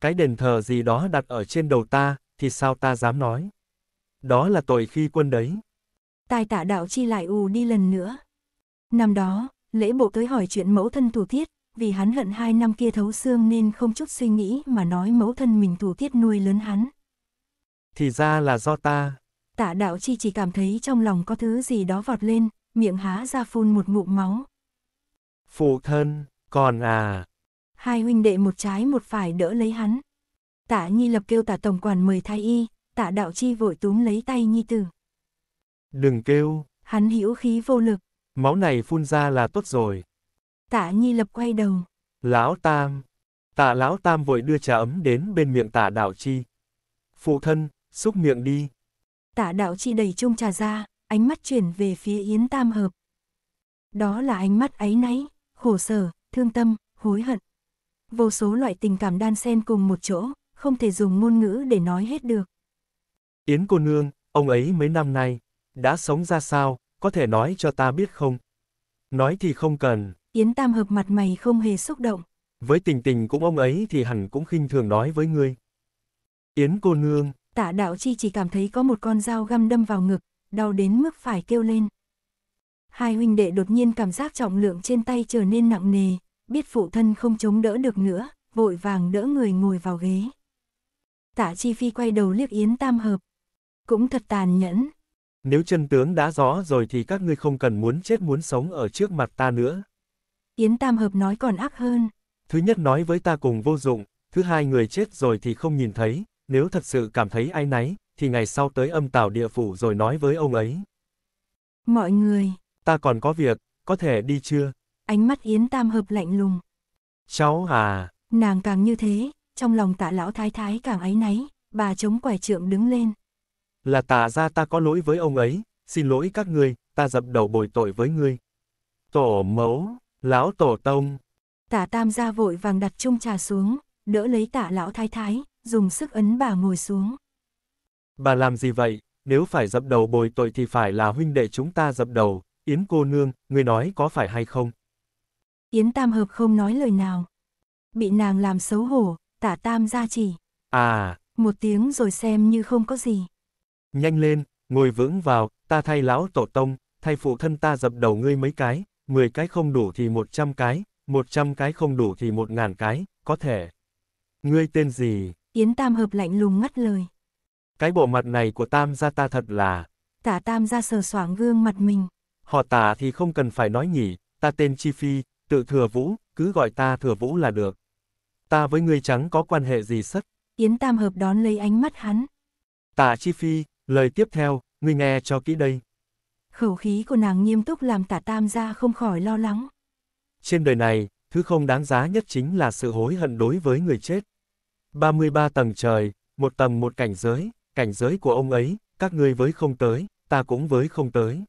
Cái đền thờ gì đó đặt ở trên đầu ta, thì sao ta dám nói? Đó là tội khi quân đấy. Tài tạ đạo chi lại ù đi lần nữa. Năm đó, lễ bộ tới hỏi chuyện mẫu thân thủ tiết, vì hắn hận hai năm kia thấu xương nên không chút suy nghĩ mà nói mẫu thân mình thủ tiết nuôi lớn hắn. Thì ra là do ta. Tạ đạo chi chỉ cảm thấy trong lòng có thứ gì đó vọt lên, miệng há ra phun một ngụm máu. Phụ thân, còn à. Hai huynh đệ một trái một phải đỡ lấy hắn. Tạ Nhi lập kêu tạ tổng quản mời thay y, tạ đạo chi vội túm lấy tay Nhi tử. Đừng kêu. Hắn hữu khí vô lực, Máu này phun ra là tốt rồi. Tạ Nhi lập quay đầu. Lão Tam. Tạ Lão Tam vội đưa trà ấm đến bên miệng Tạ Đạo Chi. Phụ thân, xúc miệng đi. Tạ Đạo Chi đầy chung trà ra, ánh mắt chuyển về phía Yến Tam Hợp. Đó là ánh mắt ấy náy, khổ sở, thương tâm, hối hận. Vô số loại tình cảm đan xen cùng một chỗ, không thể dùng ngôn ngữ để nói hết được. Yến cô nương, ông ấy mấy năm nay, đã sống ra sao, có thể nói cho ta biết không? Nói thì không cần. Yến Tam hợp mặt mày không hề xúc động. Với tình tình cũng ông ấy thì hẳn cũng khinh thường nói với ngươi. Yến cô nương. Tạ đạo chi chỉ cảm thấy có một con dao găm đâm vào ngực, đau đến mức phải kêu lên. Hai huynh đệ đột nhiên cảm giác trọng lượng trên tay trở nên nặng nề, biết phụ thân không chống đỡ được nữa, vội vàng đỡ người ngồi vào ghế. Tạ Chi Phi quay đầu liếc Yến Tam Hợp. Cũng thật tàn nhẫn, nếu chân tướng đã rõ rồi thì các ngươi không cần muốn chết muốn sống ở trước mặt ta nữa. Yến Tam Hợp nói còn ác hơn. Thứ nhất nói với ta cùng vô dụng, thứ hai người chết rồi thì không nhìn thấy, nếu thật sự cảm thấy ai náy, thì ngày sau tới âm tảo địa phủ rồi nói với ông ấy. Mọi người. Ta còn có việc, có thể đi chưa? Ánh mắt Yến Tam Hợp lạnh lùng. Cháu à. Nàng càng như thế, trong lòng tạ lão thái thái càng ấy náy, bà chống quải trượng đứng lên là tà ra ta có lỗi với ông ấy, xin lỗi các ngươi, ta dập đầu bồi tội với ngươi. Tổ mẫu, lão tổ tông. Tả tam gia vội vàng đặt chung trà xuống, đỡ lấy tả lão thái thái, dùng sức ấn bà ngồi xuống. Bà làm gì vậy, nếu phải dập đầu bồi tội thì phải là huynh đệ chúng ta dập đầu, Yến cô nương, người nói có phải hay không? Yến tam hợp không nói lời nào. Bị nàng làm xấu hổ, tả tam gia chỉ. À. Một tiếng rồi xem như không có gì. Nhanh lên, ngồi vững vào, ta thay lão tổ tông, thay phụ thân ta dập đầu ngươi mấy cái, 10 cái không đủ thì 100 cái, 100 cái không đủ thì 1.000 cái, có thể. Ngươi tên gì? Yến Tam Hợp lạnh lùng ngắt lời. Cái bộ mặt này của Tam gia ta thật là... Tả Tam gia sờ soảng gương mặt mình. Họ tả thì không cần phải nói nhỉ, ta tên Chi Phi, tự thừa vũ, cứ gọi ta thừa vũ là được. Ta với ngươi trắng có quan hệ gì sất? Yến Tam Hợp đón lấy ánh mắt hắn. Tả Chi Phi, Lời tiếp theo, ngươi nghe cho kỹ đây. Khẩu khí của nàng nghiêm túc làm tả tam gia không khỏi lo lắng. Trên đời này, thứ không đáng giá nhất chính là sự hối hận đối với người chết. 33 tầng trời, một tầng một cảnh giới, cảnh giới của ông ấy, các ngươi với không tới, ta cũng với không tới.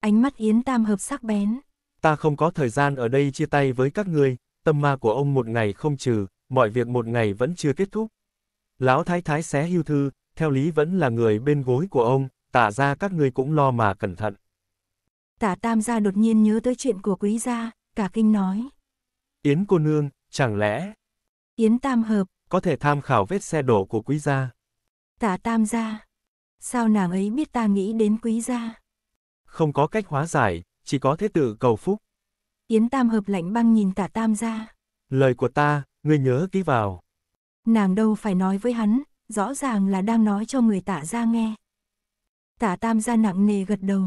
Ánh mắt Yến Tam hợp sắc bén. Ta không có thời gian ở đây chia tay với các ngươi, tâm ma của ông một ngày không trừ, mọi việc một ngày vẫn chưa kết thúc. Lão Thái Thái xé hưu thư, theo lý vẫn là người bên gối của ông, tả ra các ngươi cũng lo mà cẩn thận. Tả tam gia đột nhiên nhớ tới chuyện của quý gia, cả kinh nói. Yến cô nương, chẳng lẽ... Yến tam hợp. Có thể tham khảo vết xe đổ của quý gia. Tả tam gia. Sao nàng ấy biết ta nghĩ đến quý gia? Không có cách hóa giải, chỉ có thế tự cầu phúc. Yến tam hợp lạnh băng nhìn tả tam gia. Lời của ta, ngươi nhớ ký vào. Nàng đâu phải nói với hắn, rõ ràng là đang nói cho người tả ra nghe. Tả tam gia nặng nề gật đầu.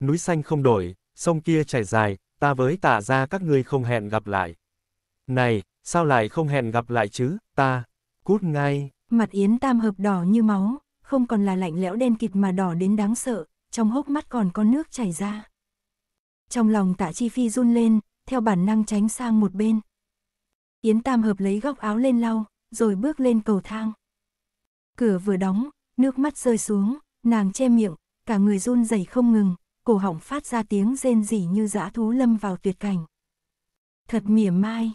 Núi xanh không đổi, sông kia chảy dài, ta với tả ra các ngươi không hẹn gặp lại. Này, sao lại không hẹn gặp lại chứ, ta, cút ngay. Mặt Yến Tam hợp đỏ như máu, không còn là lạnh lẽo đen kịt mà đỏ đến đáng sợ, trong hốc mắt còn có nước chảy ra. Trong lòng Tả chi phi run lên, theo bản năng tránh sang một bên. Yến Tam hợp lấy góc áo lên lau, rồi bước lên cầu thang. Cửa vừa đóng, nước mắt rơi xuống, nàng che miệng, cả người run rẩy không ngừng, cổ họng phát ra tiếng rên rỉ như dã thú lâm vào tuyệt cảnh. Thật mỉa mai.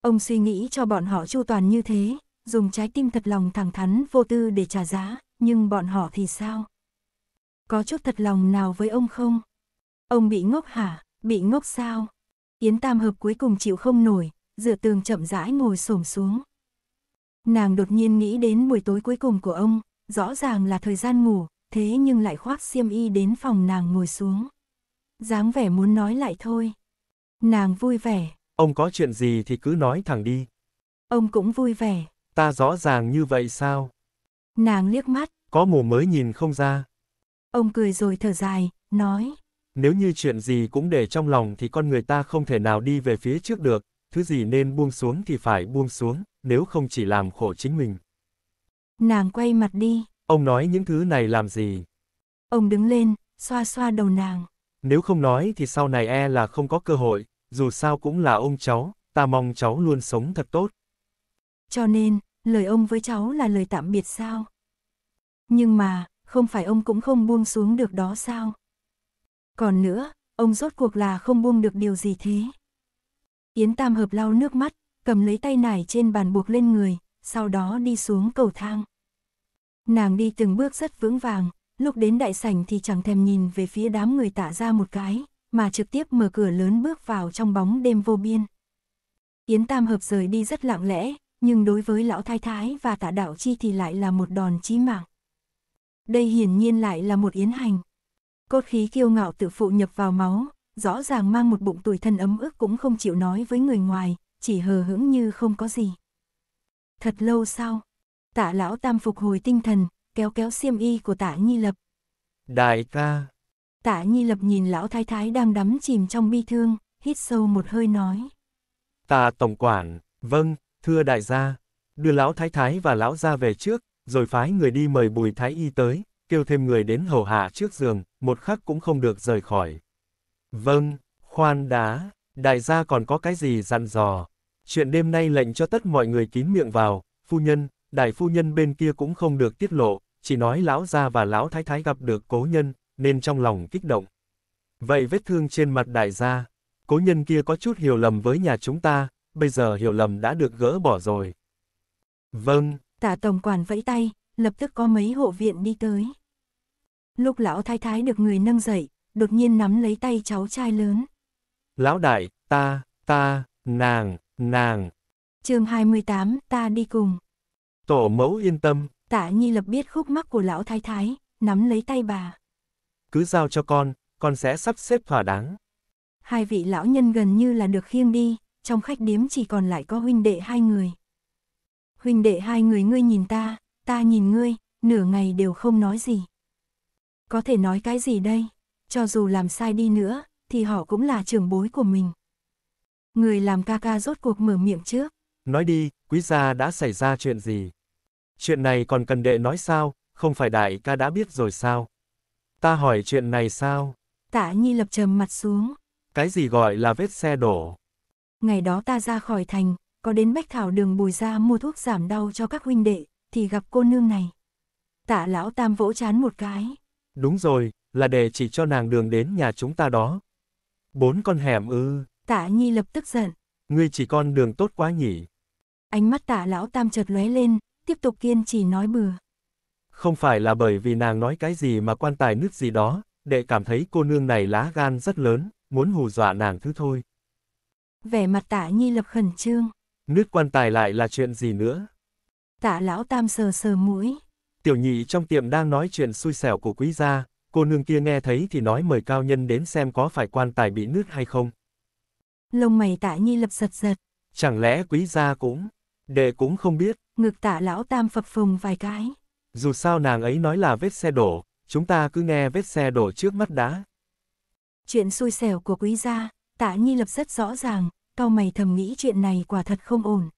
Ông suy nghĩ cho bọn họ chu toàn như thế, dùng trái tim thật lòng thẳng thắn vô tư để trả giá, nhưng bọn họ thì sao? Có chút thật lòng nào với ông không? Ông bị ngốc hả? Bị ngốc sao? Yến Tam Hợp cuối cùng chịu không nổi, dựa tường chậm rãi ngồi xổm xuống. Nàng đột nhiên nghĩ đến buổi tối cuối cùng của ông, rõ ràng là thời gian ngủ, thế nhưng lại khoác xiêm y đến phòng nàng ngồi xuống. dáng vẻ muốn nói lại thôi. Nàng vui vẻ. Ông có chuyện gì thì cứ nói thẳng đi. Ông cũng vui vẻ. Ta rõ ràng như vậy sao? Nàng liếc mắt. Có mù mới nhìn không ra. Ông cười rồi thở dài, nói. Nếu như chuyện gì cũng để trong lòng thì con người ta không thể nào đi về phía trước được, thứ gì nên buông xuống thì phải buông xuống nếu không chỉ làm khổ chính mình. Nàng quay mặt đi. Ông nói những thứ này làm gì? Ông đứng lên, xoa xoa đầu nàng. Nếu không nói thì sau này e là không có cơ hội, dù sao cũng là ông cháu, ta mong cháu luôn sống thật tốt. Cho nên, lời ông với cháu là lời tạm biệt sao? Nhưng mà, không phải ông cũng không buông xuống được đó sao? Còn nữa, ông rốt cuộc là không buông được điều gì thế? Yến Tam Hợp lau nước mắt, cầm lấy tay nải trên bàn buộc lên người, sau đó đi xuống cầu thang. Nàng đi từng bước rất vững vàng, lúc đến đại sảnh thì chẳng thèm nhìn về phía đám người tạ ra một cái, mà trực tiếp mở cửa lớn bước vào trong bóng đêm vô biên. Yến Tam Hợp rời đi rất lặng lẽ, nhưng đối với lão thái thái và tạ đạo chi thì lại là một đòn chí mạng. Đây hiển nhiên lại là một yến hành. Cốt khí kiêu ngạo tự phụ nhập vào máu, rõ ràng mang một bụng tuổi thân ấm ức cũng không chịu nói với người ngoài, chỉ hờ hững như không có gì. Thật lâu sau, tạ lão tam phục hồi tinh thần, kéo kéo xiêm y của tạ Nhi Lập. Đại ca! Tạ Nhi Lập nhìn lão thái thái đang đắm chìm trong bi thương, hít sâu một hơi nói. Tạ Tổng Quản, vâng, thưa đại gia, đưa lão thái thái và lão gia về trước, rồi phái người đi mời bùi thái y tới, kêu thêm người đến hầu hạ trước giường, một khắc cũng không được rời khỏi. Vâng, khoan đá, đại gia còn có cái gì dặn dò? Chuyện đêm nay lệnh cho tất mọi người kín miệng vào, phu nhân, đại phu nhân bên kia cũng không được tiết lộ, chỉ nói lão gia và lão thái thái gặp được cố nhân, nên trong lòng kích động. Vậy vết thương trên mặt đại gia, cố nhân kia có chút hiểu lầm với nhà chúng ta, bây giờ hiểu lầm đã được gỡ bỏ rồi. Vâng. Tả tổng quản vẫy tay, lập tức có mấy hộ viện đi tới. Lúc lão thái thái được người nâng dậy, đột nhiên nắm lấy tay cháu trai lớn. Lão đại, ta, ta, nàng, Nàng. chương 28, ta đi cùng. Tổ mẫu yên tâm. Tạ Nhi lập biết khúc mắc của lão thái thái, nắm lấy tay bà. Cứ giao cho con, con sẽ sắp xếp thỏa đáng. Hai vị lão nhân gần như là được khiêng đi, trong khách điếm chỉ còn lại có huynh đệ hai người. Huynh đệ hai người ngươi nhìn ta, ta nhìn ngươi, nửa ngày đều không nói gì. Có thể nói cái gì đây? Cho dù làm sai đi nữa, thì họ cũng là trưởng bối của mình người làm ca ca rốt cuộc mở miệng trước. Nói đi, quý gia đã xảy ra chuyện gì? Chuyện này còn cần đệ nói sao, không phải đại ca đã biết rồi sao? Ta hỏi chuyện này sao? Tạ Nhi lập trầm mặt xuống. Cái gì gọi là vết xe đổ? Ngày đó ta ra khỏi thành, có đến Bách Thảo đường bùi ra mua thuốc giảm đau cho các huynh đệ, thì gặp cô nương này. Tạ lão tam vỗ chán một cái. Đúng rồi, là để chỉ cho nàng đường đến nhà chúng ta đó. Bốn con hẻm ư. Tạ Nhi lập tức giận. Ngươi chỉ con đường tốt quá nhỉ. Ánh mắt tạ lão tam chợt lóe lên, tiếp tục kiên trì nói bừa. Không phải là bởi vì nàng nói cái gì mà quan tài nứt gì đó, đệ cảm thấy cô nương này lá gan rất lớn, muốn hù dọa nàng thứ thôi. Vẻ mặt tạ nhi lập khẩn trương. Nứt quan tài lại là chuyện gì nữa? Tạ lão tam sờ sờ mũi. Tiểu nhị trong tiệm đang nói chuyện xui xẻo của quý gia, cô nương kia nghe thấy thì nói mời cao nhân đến xem có phải quan tài bị nứt hay không lông mày tạ nhi lập giật giật. Chẳng lẽ quý gia cũng, đệ cũng không biết. Ngực tạ lão tam phập phồng vài cái. Dù sao nàng ấy nói là vết xe đổ, chúng ta cứ nghe vết xe đổ trước mắt đã. Chuyện xui xẻo của quý gia, tạ nhi lập rất rõ ràng, cao mày thầm nghĩ chuyện này quả thật không ổn.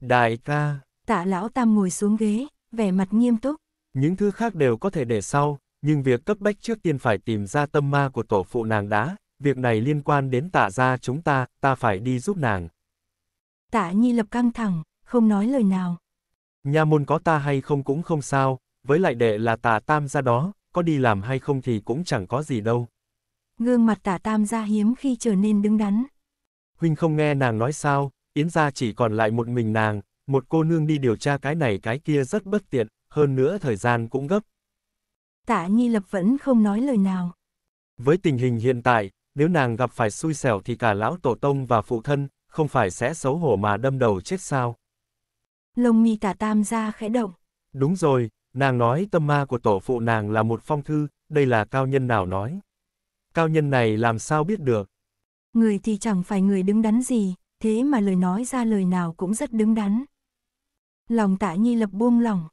Đại ca. Tạ lão tam ngồi xuống ghế, vẻ mặt nghiêm túc. Những thứ khác đều có thể để sau, nhưng việc cấp bách trước tiên phải tìm ra tâm ma của tổ phụ nàng đã, việc này liên quan đến tạ gia chúng ta, ta phải đi giúp nàng. Tạ Nhi Lập căng thẳng, không nói lời nào. Nha môn có ta hay không cũng không sao, với lại đệ là tạ tam gia đó, có đi làm hay không thì cũng chẳng có gì đâu. Gương mặt tạ tam gia hiếm khi trở nên đứng đắn. Huynh không nghe nàng nói sao, Yến gia chỉ còn lại một mình nàng, một cô nương đi điều tra cái này cái kia rất bất tiện, hơn nữa thời gian cũng gấp. Tạ Nhi Lập vẫn không nói lời nào. Với tình hình hiện tại, nếu nàng gặp phải xui xẻo thì cả lão tổ tông và phụ thân, không phải sẽ xấu hổ mà đâm đầu chết sao? Lông mi cả tam gia khẽ động. Đúng rồi, nàng nói tâm ma của tổ phụ nàng là một phong thư, đây là cao nhân nào nói. Cao nhân này làm sao biết được? Người thì chẳng phải người đứng đắn gì, thế mà lời nói ra lời nào cũng rất đứng đắn. Lòng tạ nhi lập buông lòng.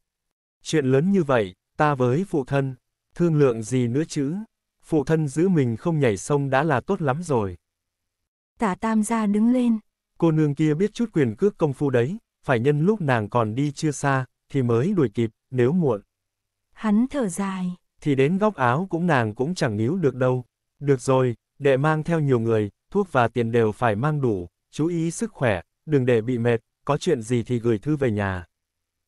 Chuyện lớn như vậy, ta với phụ thân, thương lượng gì nữa chứ? phụ thân giữ mình không nhảy sông đã là tốt lắm rồi. Tả tam gia đứng lên. Cô nương kia biết chút quyền cước công phu đấy, phải nhân lúc nàng còn đi chưa xa, thì mới đuổi kịp, nếu muộn. Hắn thở dài. Thì đến góc áo cũng nàng cũng chẳng níu được đâu. Được rồi, đệ mang theo nhiều người, thuốc và tiền đều phải mang đủ, chú ý sức khỏe, đừng để bị mệt, có chuyện gì thì gửi thư về nhà.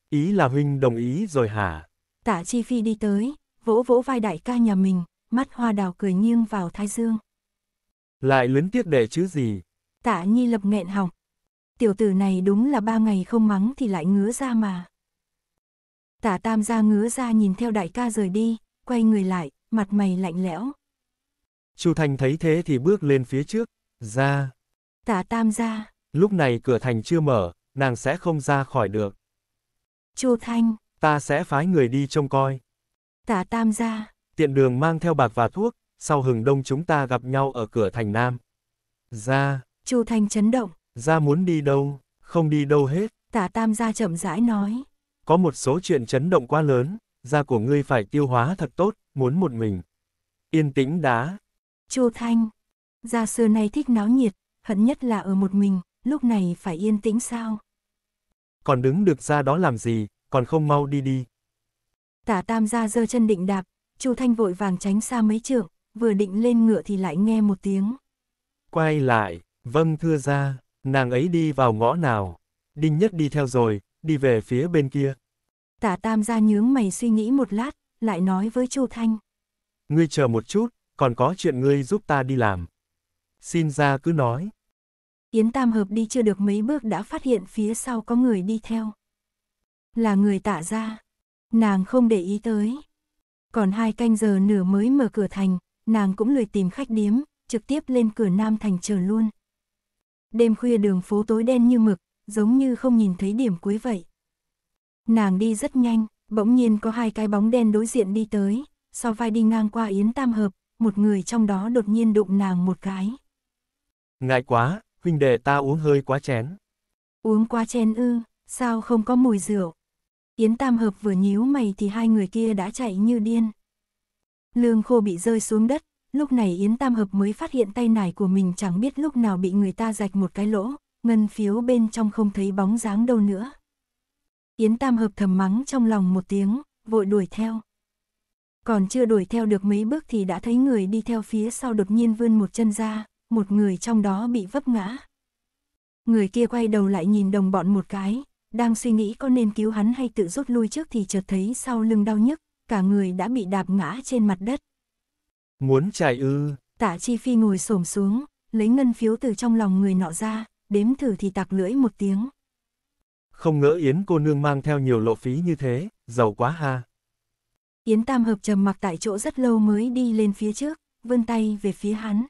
Ý là huynh đồng ý rồi hả? Tả Chi Phi đi tới, vỗ vỗ vai đại ca nhà mình, mắt hoa đào cười nghiêng vào thái dương. Lại luyến tiếc đệ chứ gì? Tạ Nhi lập nghẹn họng. Tiểu tử này đúng là ba ngày không mắng thì lại ngứa ra mà. tạ tam gia ngứa ra nhìn theo đại ca rời đi, quay người lại, mặt mày lạnh lẽo. Chu Thành thấy thế thì bước lên phía trước, ra. tạ tam gia. Lúc này cửa thành chưa mở, nàng sẽ không ra khỏi được. Chu Thanh. Ta sẽ phái người đi trông coi. tạ tam gia tiện đường mang theo bạc và thuốc, sau hừng đông chúng ta gặp nhau ở cửa thành Nam. Ra. Chu Thanh chấn động. Ra muốn đi đâu, không đi đâu hết. Tả Tam gia chậm rãi nói. Có một số chuyện chấn động quá lớn, da của ngươi phải tiêu hóa thật tốt, muốn một mình. Yên tĩnh đá. Chu Thanh. Gia xưa nay thích náo nhiệt, hận nhất là ở một mình, lúc này phải yên tĩnh sao? Còn đứng được ra đó làm gì, còn không mau đi đi. Tả Tam gia giơ chân định đạp, Chu Thanh vội vàng tránh xa mấy trượng, vừa định lên ngựa thì lại nghe một tiếng. Quay lại, vâng thưa ra, nàng ấy đi vào ngõ nào. Đinh Nhất đi theo rồi, đi về phía bên kia. Tả Tam ra nhướng mày suy nghĩ một lát, lại nói với Chu Thanh. Ngươi chờ một chút, còn có chuyện ngươi giúp ta đi làm. Xin ra cứ nói. Yến Tam Hợp đi chưa được mấy bước đã phát hiện phía sau có người đi theo. Là người tạ ra. Nàng không để ý tới còn hai canh giờ nửa mới mở cửa thành, nàng cũng lười tìm khách điếm, trực tiếp lên cửa Nam Thành chờ luôn. Đêm khuya đường phố tối đen như mực, giống như không nhìn thấy điểm cuối vậy. Nàng đi rất nhanh, bỗng nhiên có hai cái bóng đen đối diện đi tới, sau vai đi ngang qua Yến Tam Hợp, một người trong đó đột nhiên đụng nàng một cái. Ngại quá, huynh đệ ta uống hơi quá chén. Uống quá chén ư, sao không có mùi rượu? Yến Tam Hợp vừa nhíu mày thì hai người kia đã chạy như điên. Lương khô bị rơi xuống đất, lúc này Yến Tam Hợp mới phát hiện tay nải của mình chẳng biết lúc nào bị người ta rạch một cái lỗ, ngân phiếu bên trong không thấy bóng dáng đâu nữa. Yến Tam Hợp thầm mắng trong lòng một tiếng, vội đuổi theo. Còn chưa đuổi theo được mấy bước thì đã thấy người đi theo phía sau đột nhiên vươn một chân ra, một người trong đó bị vấp ngã. Người kia quay đầu lại nhìn đồng bọn một cái, đang suy nghĩ có nên cứu hắn hay tự rút lui trước thì chợt thấy sau lưng đau nhức, cả người đã bị đạp ngã trên mặt đất. Muốn chạy ư? Tạ Chi Phi ngồi xổm xuống, lấy ngân phiếu từ trong lòng người nọ ra, đếm thử thì tạc lưỡi một tiếng. Không ngỡ Yến cô nương mang theo nhiều lộ phí như thế, giàu quá ha. Yến Tam Hợp trầm mặc tại chỗ rất lâu mới đi lên phía trước, vươn tay về phía hắn.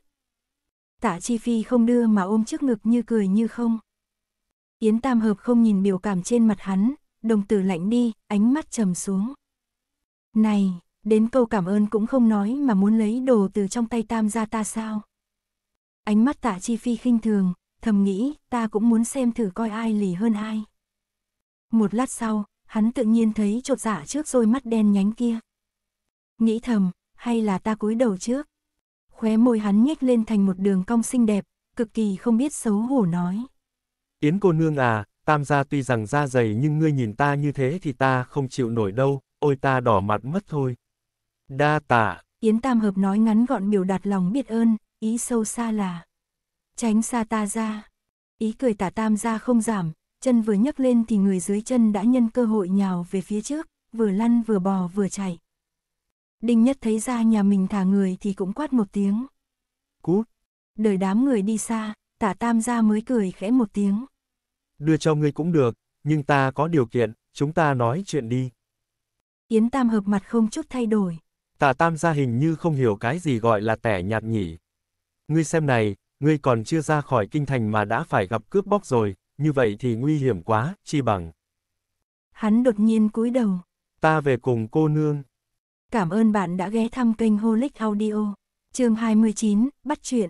Tạ Chi Phi không đưa mà ôm trước ngực như cười như không. Yến Tam Hợp không nhìn biểu cảm trên mặt hắn, đồng tử lạnh đi, ánh mắt trầm xuống. Này, đến câu cảm ơn cũng không nói mà muốn lấy đồ từ trong tay Tam ra ta sao? Ánh mắt tạ chi phi khinh thường, thầm nghĩ ta cũng muốn xem thử coi ai lì hơn ai. Một lát sau, hắn tự nhiên thấy trột dạ trước rồi mắt đen nhánh kia. Nghĩ thầm, hay là ta cúi đầu trước. Khóe môi hắn nhếch lên thành một đường cong xinh đẹp, cực kỳ không biết xấu hổ nói. Yến cô nương à, tam gia tuy rằng da dày nhưng ngươi nhìn ta như thế thì ta không chịu nổi đâu, ôi ta đỏ mặt mất thôi. Đa tạ. Yến tam hợp nói ngắn gọn biểu đạt lòng biết ơn, ý sâu xa là. Tránh xa ta ra. Ý cười tả tam gia không giảm, chân vừa nhấc lên thì người dưới chân đã nhân cơ hội nhào về phía trước, vừa lăn vừa bò vừa chạy. Đinh nhất thấy ra nhà mình thả người thì cũng quát một tiếng. Cút. Đời đám người đi xa, tả tam gia mới cười khẽ một tiếng đưa cho ngươi cũng được, nhưng ta có điều kiện, chúng ta nói chuyện đi. Yến Tam hợp mặt không chút thay đổi. Tạ Tam ra hình như không hiểu cái gì gọi là tẻ nhạt nhỉ. Ngươi xem này, ngươi còn chưa ra khỏi kinh thành mà đã phải gặp cướp bóc rồi, như vậy thì nguy hiểm quá, chi bằng. Hắn đột nhiên cúi đầu. Ta về cùng cô nương. Cảm ơn bạn đã ghé thăm kênh Holic Audio. chương 29, bắt chuyện.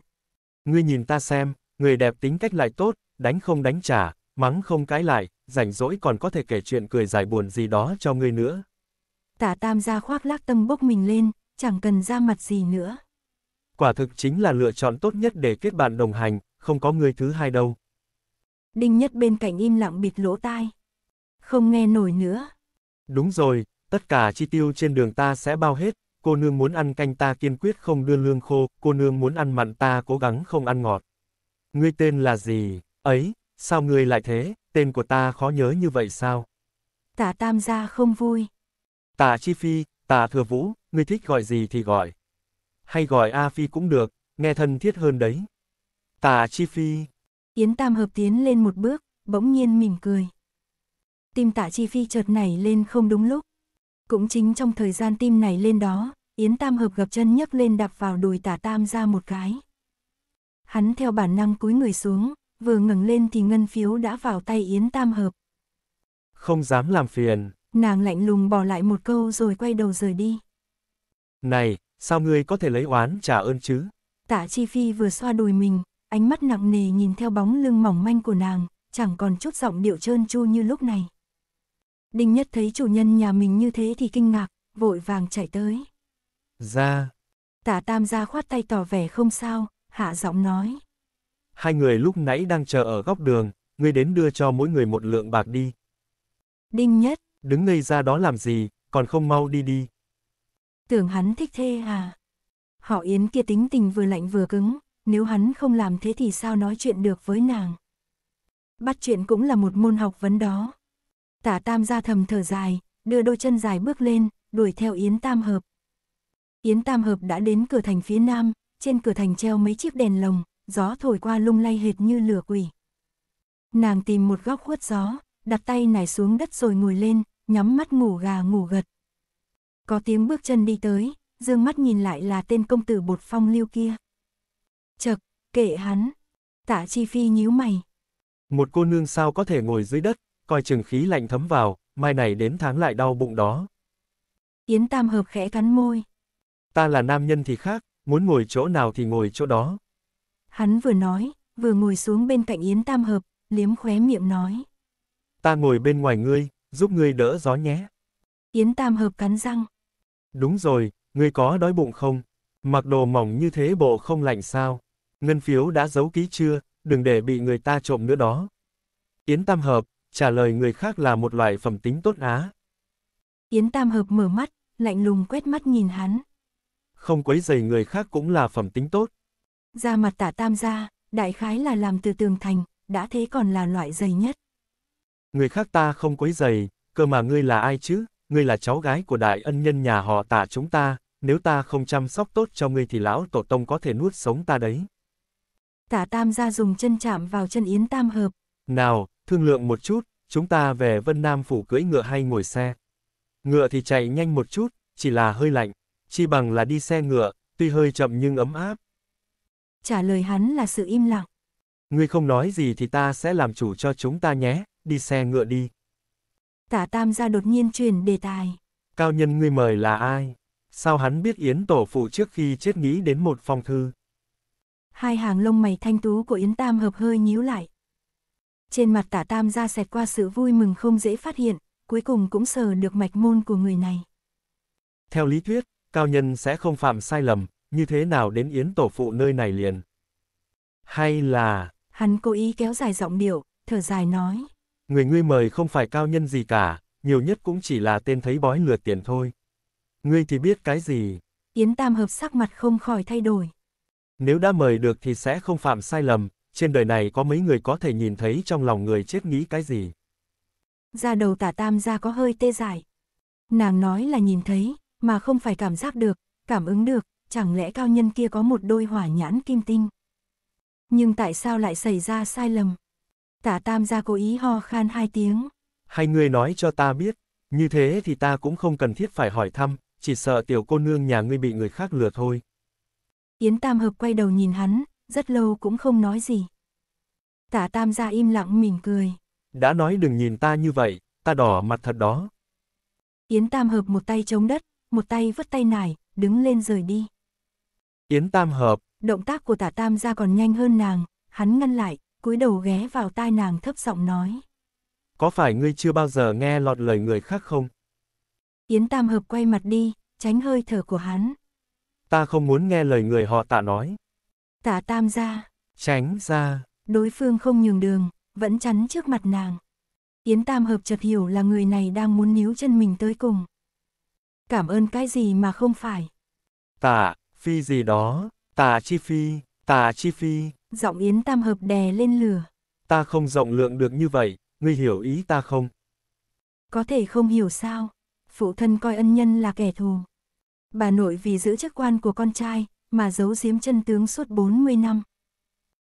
Ngươi nhìn ta xem, người đẹp tính cách lại tốt, đánh không đánh trả, Mắng không cãi lại, rảnh rỗi còn có thể kể chuyện cười giải buồn gì đó cho ngươi nữa. Tả tam gia khoác lác tâm bốc mình lên, chẳng cần ra mặt gì nữa. Quả thực chính là lựa chọn tốt nhất để kết bạn đồng hành, không có người thứ hai đâu. Đinh nhất bên cạnh im lặng bịt lỗ tai. Không nghe nổi nữa. Đúng rồi, tất cả chi tiêu trên đường ta sẽ bao hết, cô nương muốn ăn canh ta kiên quyết không đưa lương khô, cô nương muốn ăn mặn ta cố gắng không ăn ngọt. Ngươi tên là gì, ấy, Sao ngươi lại thế, tên của ta khó nhớ như vậy sao? Tả tam gia không vui. Tả chi phi, tả thừa vũ, ngươi thích gọi gì thì gọi. Hay gọi A phi cũng được, nghe thân thiết hơn đấy. Tả chi phi. Yến tam hợp tiến lên một bước, bỗng nhiên mỉm cười. Tim tả chi phi chợt nảy lên không đúng lúc. Cũng chính trong thời gian tim này lên đó, Yến Tam Hợp gập chân nhấc lên đạp vào đùi tả Tam gia một cái. Hắn theo bản năng cúi người xuống, vừa ngẩng lên thì ngân phiếu đã vào tay Yến Tam Hợp. Không dám làm phiền. Nàng lạnh lùng bỏ lại một câu rồi quay đầu rời đi. Này, sao ngươi có thể lấy oán trả ơn chứ? Tạ Chi Phi vừa xoa đùi mình, ánh mắt nặng nề nhìn theo bóng lưng mỏng manh của nàng, chẳng còn chút giọng điệu trơn tru như lúc này. Đinh Nhất thấy chủ nhân nhà mình như thế thì kinh ngạc, vội vàng chạy tới. Ra. Tạ Tam ra khoát tay tỏ vẻ không sao, hạ giọng nói hai người lúc nãy đang chờ ở góc đường, ngươi đến đưa cho mỗi người một lượng bạc đi. Đinh Nhất, đứng ngây ra đó làm gì, còn không mau đi đi. Tưởng hắn thích thê à? Họ Yến kia tính tình vừa lạnh vừa cứng, nếu hắn không làm thế thì sao nói chuyện được với nàng. Bắt chuyện cũng là một môn học vấn đó. Tả Tam ra thầm thở dài, đưa đôi chân dài bước lên, đuổi theo Yến Tam Hợp. Yến Tam Hợp đã đến cửa thành phía nam, trên cửa thành treo mấy chiếc đèn lồng, gió thổi qua lung lay hệt như lửa quỷ. Nàng tìm một góc khuất gió, đặt tay nải xuống đất rồi ngồi lên, nhắm mắt ngủ gà ngủ gật. Có tiếng bước chân đi tới, dương mắt nhìn lại là tên công tử bột phong lưu kia. Chật, kệ hắn. Tạ Chi Phi nhíu mày. Một cô nương sao có thể ngồi dưới đất, coi chừng khí lạnh thấm vào, mai này đến tháng lại đau bụng đó. Yến Tam Hợp khẽ cắn môi. Ta là nam nhân thì khác, muốn ngồi chỗ nào thì ngồi chỗ đó. Hắn vừa nói, vừa ngồi xuống bên cạnh Yến Tam Hợp, liếm khóe miệng nói. Ta ngồi bên ngoài ngươi, giúp ngươi đỡ gió nhé. Yến Tam Hợp cắn răng. Đúng rồi, ngươi có đói bụng không? Mặc đồ mỏng như thế bộ không lạnh sao? Ngân phiếu đã giấu ký chưa, đừng để bị người ta trộm nữa đó. Yến Tam Hợp, trả lời người khác là một loại phẩm tính tốt á. Yến Tam Hợp mở mắt, lạnh lùng quét mắt nhìn hắn. Không quấy rầy người khác cũng là phẩm tính tốt, Da mặt tả tam gia, đại khái là làm từ tường thành, đã thế còn là loại dày nhất. Người khác ta không quấy dày, cơ mà ngươi là ai chứ, ngươi là cháu gái của đại ân nhân nhà họ tả chúng ta, nếu ta không chăm sóc tốt cho ngươi thì lão tổ tông có thể nuốt sống ta đấy. Tả tam gia dùng chân chạm vào chân yến tam hợp. Nào, thương lượng một chút, chúng ta về Vân Nam phủ cưỡi ngựa hay ngồi xe. Ngựa thì chạy nhanh một chút, chỉ là hơi lạnh, chi bằng là đi xe ngựa, tuy hơi chậm nhưng ấm áp trả lời hắn là sự im lặng. Ngươi không nói gì thì ta sẽ làm chủ cho chúng ta nhé, đi xe ngựa đi. Tả tam gia đột nhiên chuyển đề tài. Cao nhân ngươi mời là ai? Sao hắn biết Yến tổ phụ trước khi chết nghĩ đến một phong thư? Hai hàng lông mày thanh tú của Yến Tam hợp hơi nhíu lại. Trên mặt tả tam gia xẹt qua sự vui mừng không dễ phát hiện, cuối cùng cũng sờ được mạch môn của người này. Theo lý thuyết, cao nhân sẽ không phạm sai lầm, như thế nào đến Yến tổ phụ nơi này liền? Hay là... Hắn cố ý kéo dài giọng điệu, thở dài nói. Người ngươi mời không phải cao nhân gì cả, nhiều nhất cũng chỉ là tên thấy bói lừa tiền thôi. Ngươi thì biết cái gì? Yến Tam Hợp sắc mặt không khỏi thay đổi. Nếu đã mời được thì sẽ không phạm sai lầm, trên đời này có mấy người có thể nhìn thấy trong lòng người chết nghĩ cái gì. ra đầu tả Tam ra có hơi tê dại. Nàng nói là nhìn thấy, mà không phải cảm giác được, cảm ứng được, chẳng lẽ cao nhân kia có một đôi hỏa nhãn kim tinh? Nhưng tại sao lại xảy ra sai lầm? Tả tam gia cố ý ho khan hai tiếng. Hai người nói cho ta biết, như thế thì ta cũng không cần thiết phải hỏi thăm, chỉ sợ tiểu cô nương nhà ngươi bị người khác lừa thôi. Yến Tam Hợp quay đầu nhìn hắn, rất lâu cũng không nói gì. Tả Tam gia im lặng mỉm cười. Đã nói đừng nhìn ta như vậy, ta đỏ mặt thật đó. Yến Tam Hợp một tay chống đất, một tay vứt tay nải, đứng lên rời đi. Yến Tam hợp. Động tác của tả Tam gia còn nhanh hơn nàng, hắn ngăn lại, cúi đầu ghé vào tai nàng thấp giọng nói. Có phải ngươi chưa bao giờ nghe lọt lời người khác không? Yến Tam hợp quay mặt đi, tránh hơi thở của hắn. Ta không muốn nghe lời người họ tạ nói. Tạ Tam gia, Tránh ra. Đối phương không nhường đường, vẫn chắn trước mặt nàng. Yến Tam hợp chợt hiểu là người này đang muốn níu chân mình tới cùng. Cảm ơn cái gì mà không phải. Tạ, Phi gì đó, tà chi phi, tà chi phi. Giọng Yến Tam Hợp đè lên lửa. Ta không rộng lượng được như vậy, ngươi hiểu ý ta không? Có thể không hiểu sao, phụ thân coi ân nhân là kẻ thù. Bà nội vì giữ chức quan của con trai, mà giấu giếm chân tướng suốt 40 năm.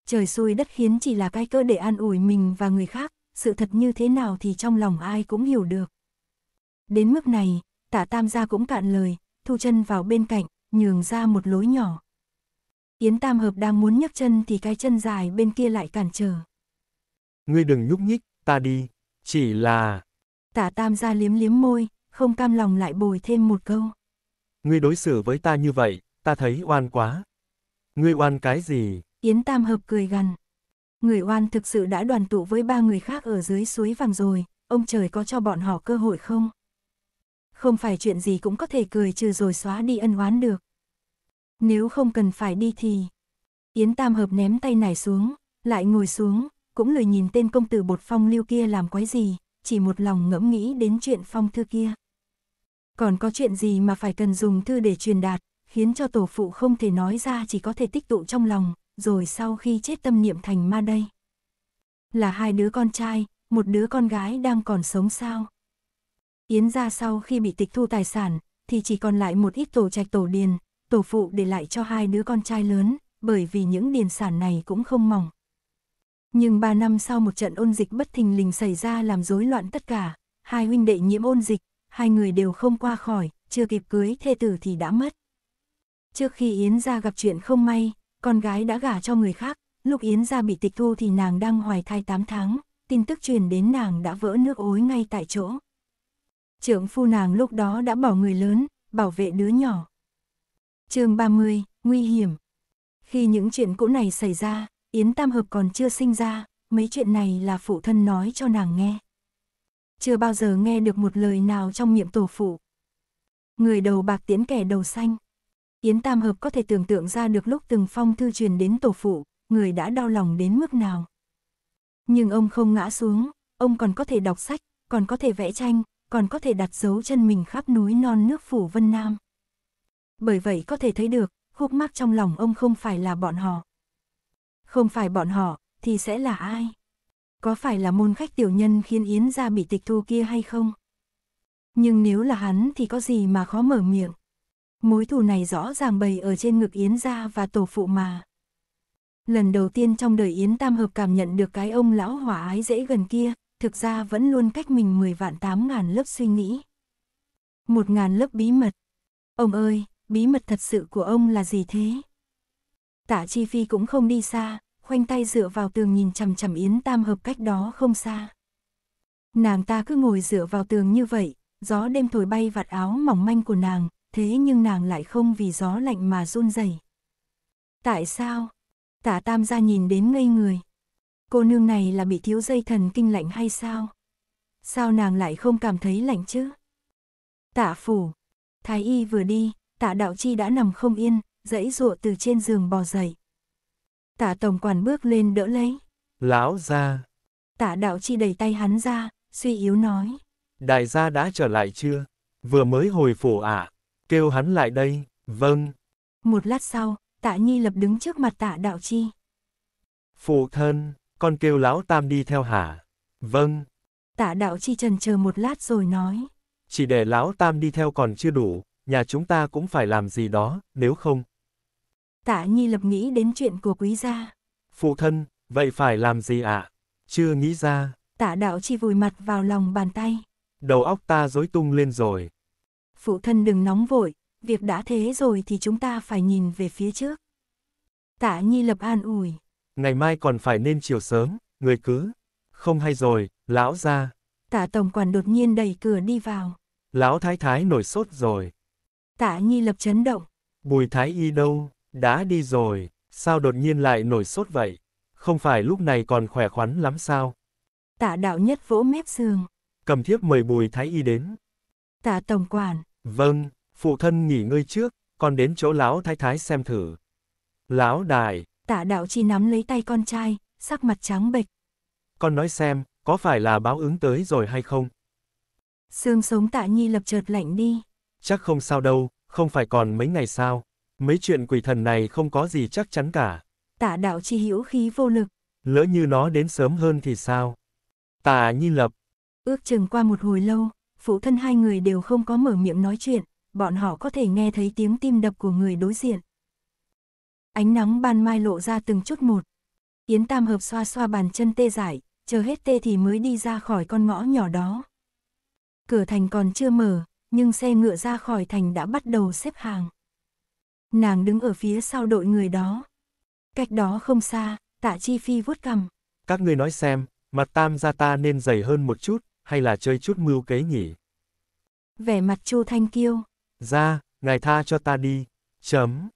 Trời xui đất khiến chỉ là cái cơ để an ủi mình và người khác, sự thật như thế nào thì trong lòng ai cũng hiểu được. Đến mức này, tả tam gia cũng cạn lời, thu chân vào bên cạnh, nhường ra một lối nhỏ. Yến Tam Hợp đang muốn nhấc chân thì cái chân dài bên kia lại cản trở. Ngươi đừng nhúc nhích, ta đi, chỉ là... Tả Tam ra liếm liếm môi, không cam lòng lại bồi thêm một câu. Ngươi đối xử với ta như vậy, ta thấy oan quá. Ngươi oan cái gì? Yến Tam Hợp cười gằn. Người oan thực sự đã đoàn tụ với ba người khác ở dưới suối vàng rồi, ông trời có cho bọn họ cơ hội không? không phải chuyện gì cũng có thể cười trừ rồi xóa đi ân oán được. Nếu không cần phải đi thì... Yến Tam Hợp ném tay nải xuống, lại ngồi xuống, cũng lười nhìn tên công tử bột phong lưu kia làm quái gì, chỉ một lòng ngẫm nghĩ đến chuyện phong thư kia. Còn có chuyện gì mà phải cần dùng thư để truyền đạt, khiến cho tổ phụ không thể nói ra chỉ có thể tích tụ trong lòng, rồi sau khi chết tâm niệm thành ma đây. Là hai đứa con trai, một đứa con gái đang còn sống sao? Yến gia sau khi bị tịch thu tài sản, thì chỉ còn lại một ít tổ trạch tổ điền, tổ phụ để lại cho hai đứa con trai lớn, bởi vì những điền sản này cũng không mỏng. Nhưng ba năm sau một trận ôn dịch bất thình lình xảy ra làm rối loạn tất cả, hai huynh đệ nhiễm ôn dịch, hai người đều không qua khỏi, chưa kịp cưới thê tử thì đã mất. Trước khi Yến gia gặp chuyện không may, con gái đã gả cho người khác, lúc Yến gia bị tịch thu thì nàng đang hoài thai 8 tháng, tin tức truyền đến nàng đã vỡ nước ối ngay tại chỗ. Trưởng phu nàng lúc đó đã bỏ người lớn, bảo vệ đứa nhỏ. chương 30, Nguy hiểm. Khi những chuyện cũ này xảy ra, Yến Tam Hợp còn chưa sinh ra, mấy chuyện này là phụ thân nói cho nàng nghe. Chưa bao giờ nghe được một lời nào trong miệng tổ phụ. Người đầu bạc tiễn kẻ đầu xanh. Yến Tam Hợp có thể tưởng tượng ra được lúc từng phong thư truyền đến tổ phụ, người đã đau lòng đến mức nào. Nhưng ông không ngã xuống, ông còn có thể đọc sách, còn có thể vẽ tranh, còn có thể đặt dấu chân mình khắp núi non nước phủ Vân Nam. Bởi vậy có thể thấy được, khúc mắc trong lòng ông không phải là bọn họ. Không phải bọn họ, thì sẽ là ai? Có phải là môn khách tiểu nhân khiến Yến ra bị tịch thu kia hay không? Nhưng nếu là hắn thì có gì mà khó mở miệng. Mối thù này rõ ràng bày ở trên ngực Yến ra và tổ phụ mà. Lần đầu tiên trong đời Yến Tam Hợp cảm nhận được cái ông lão hỏa ái dễ gần kia, thực ra vẫn luôn cách mình 10 vạn 8 ngàn lớp suy nghĩ. Một ngàn lớp bí mật. Ông ơi, bí mật thật sự của ông là gì thế? Tạ Chi Phi cũng không đi xa, khoanh tay dựa vào tường nhìn chằm chằm Yến Tam Hợp cách đó không xa. Nàng ta cứ ngồi dựa vào tường như vậy, gió đêm thổi bay vạt áo mỏng manh của nàng, thế nhưng nàng lại không vì gió lạnh mà run rẩy. Tại sao? Tạ Tam gia nhìn đến ngây người. Cô nương này là bị thiếu dây thần kinh lạnh hay sao? Sao nàng lại không cảm thấy lạnh chứ? Tạ phủ. Thái y vừa đi, tạ đạo chi đã nằm không yên, dãy dụa từ trên giường bò dậy. Tạ tổng quản bước lên đỡ lấy. Lão ra. Tạ đạo chi đẩy tay hắn ra, suy yếu nói. Đại gia đã trở lại chưa? Vừa mới hồi phủ ạ. À? Kêu hắn lại đây, vâng. Một lát sau, tạ nhi lập đứng trước mặt tạ đạo chi. Phụ thân, con kêu lão tam đi theo hả? Vâng. Tạ đạo chi trần chờ một lát rồi nói. Chỉ để lão tam đi theo còn chưa đủ, nhà chúng ta cũng phải làm gì đó, nếu không. Tạ nhi lập nghĩ đến chuyện của quý gia. Phụ thân, vậy phải làm gì ạ? Chưa nghĩ ra. Tạ đạo chi vùi mặt vào lòng bàn tay. Đầu óc ta rối tung lên rồi. Phụ thân đừng nóng vội, việc đã thế rồi thì chúng ta phải nhìn về phía trước. Tạ nhi lập an ủi ngày mai còn phải nên chiều sớm, người cứ. Không hay rồi, lão ra. Tạ tổng quản đột nhiên đẩy cửa đi vào. Lão thái thái nổi sốt rồi. Tạ nhi lập chấn động. Bùi thái y đâu, đã đi rồi, sao đột nhiên lại nổi sốt vậy? Không phải lúc này còn khỏe khoắn lắm sao? Tạ đạo nhất vỗ mép giường. Cầm thiếp mời bùi thái y đến. Tạ tổng quản. Vâng, phụ thân nghỉ ngơi trước, còn đến chỗ lão thái thái xem thử. Lão đại, Tạ đạo chi nắm lấy tay con trai, sắc mặt trắng bệch. Con nói xem, có phải là báo ứng tới rồi hay không? Xương sống tạ nhi lập chợt lạnh đi. Chắc không sao đâu, không phải còn mấy ngày sao. Mấy chuyện quỷ thần này không có gì chắc chắn cả. Tạ đạo chi hữu khí vô lực. Lỡ như nó đến sớm hơn thì sao? Tạ nhi lập. Ước chừng qua một hồi lâu, phụ thân hai người đều không có mở miệng nói chuyện. Bọn họ có thể nghe thấy tiếng tim đập của người đối diện. Ánh nắng ban mai lộ ra từng chút một. Yến Tam Hợp xoa xoa bàn chân tê dại, chờ hết tê thì mới đi ra khỏi con ngõ nhỏ đó. Cửa thành còn chưa mở, nhưng xe ngựa ra khỏi thành đã bắt đầu xếp hàng. Nàng đứng ở phía sau đội người đó. Cách đó không xa, tạ chi phi vuốt cằm. Các ngươi nói xem, mặt tam gia ta nên dày hơn một chút, hay là chơi chút mưu kế nhỉ? Vẻ mặt chu thanh kiêu. Ra, ngài tha cho ta đi. Chấm.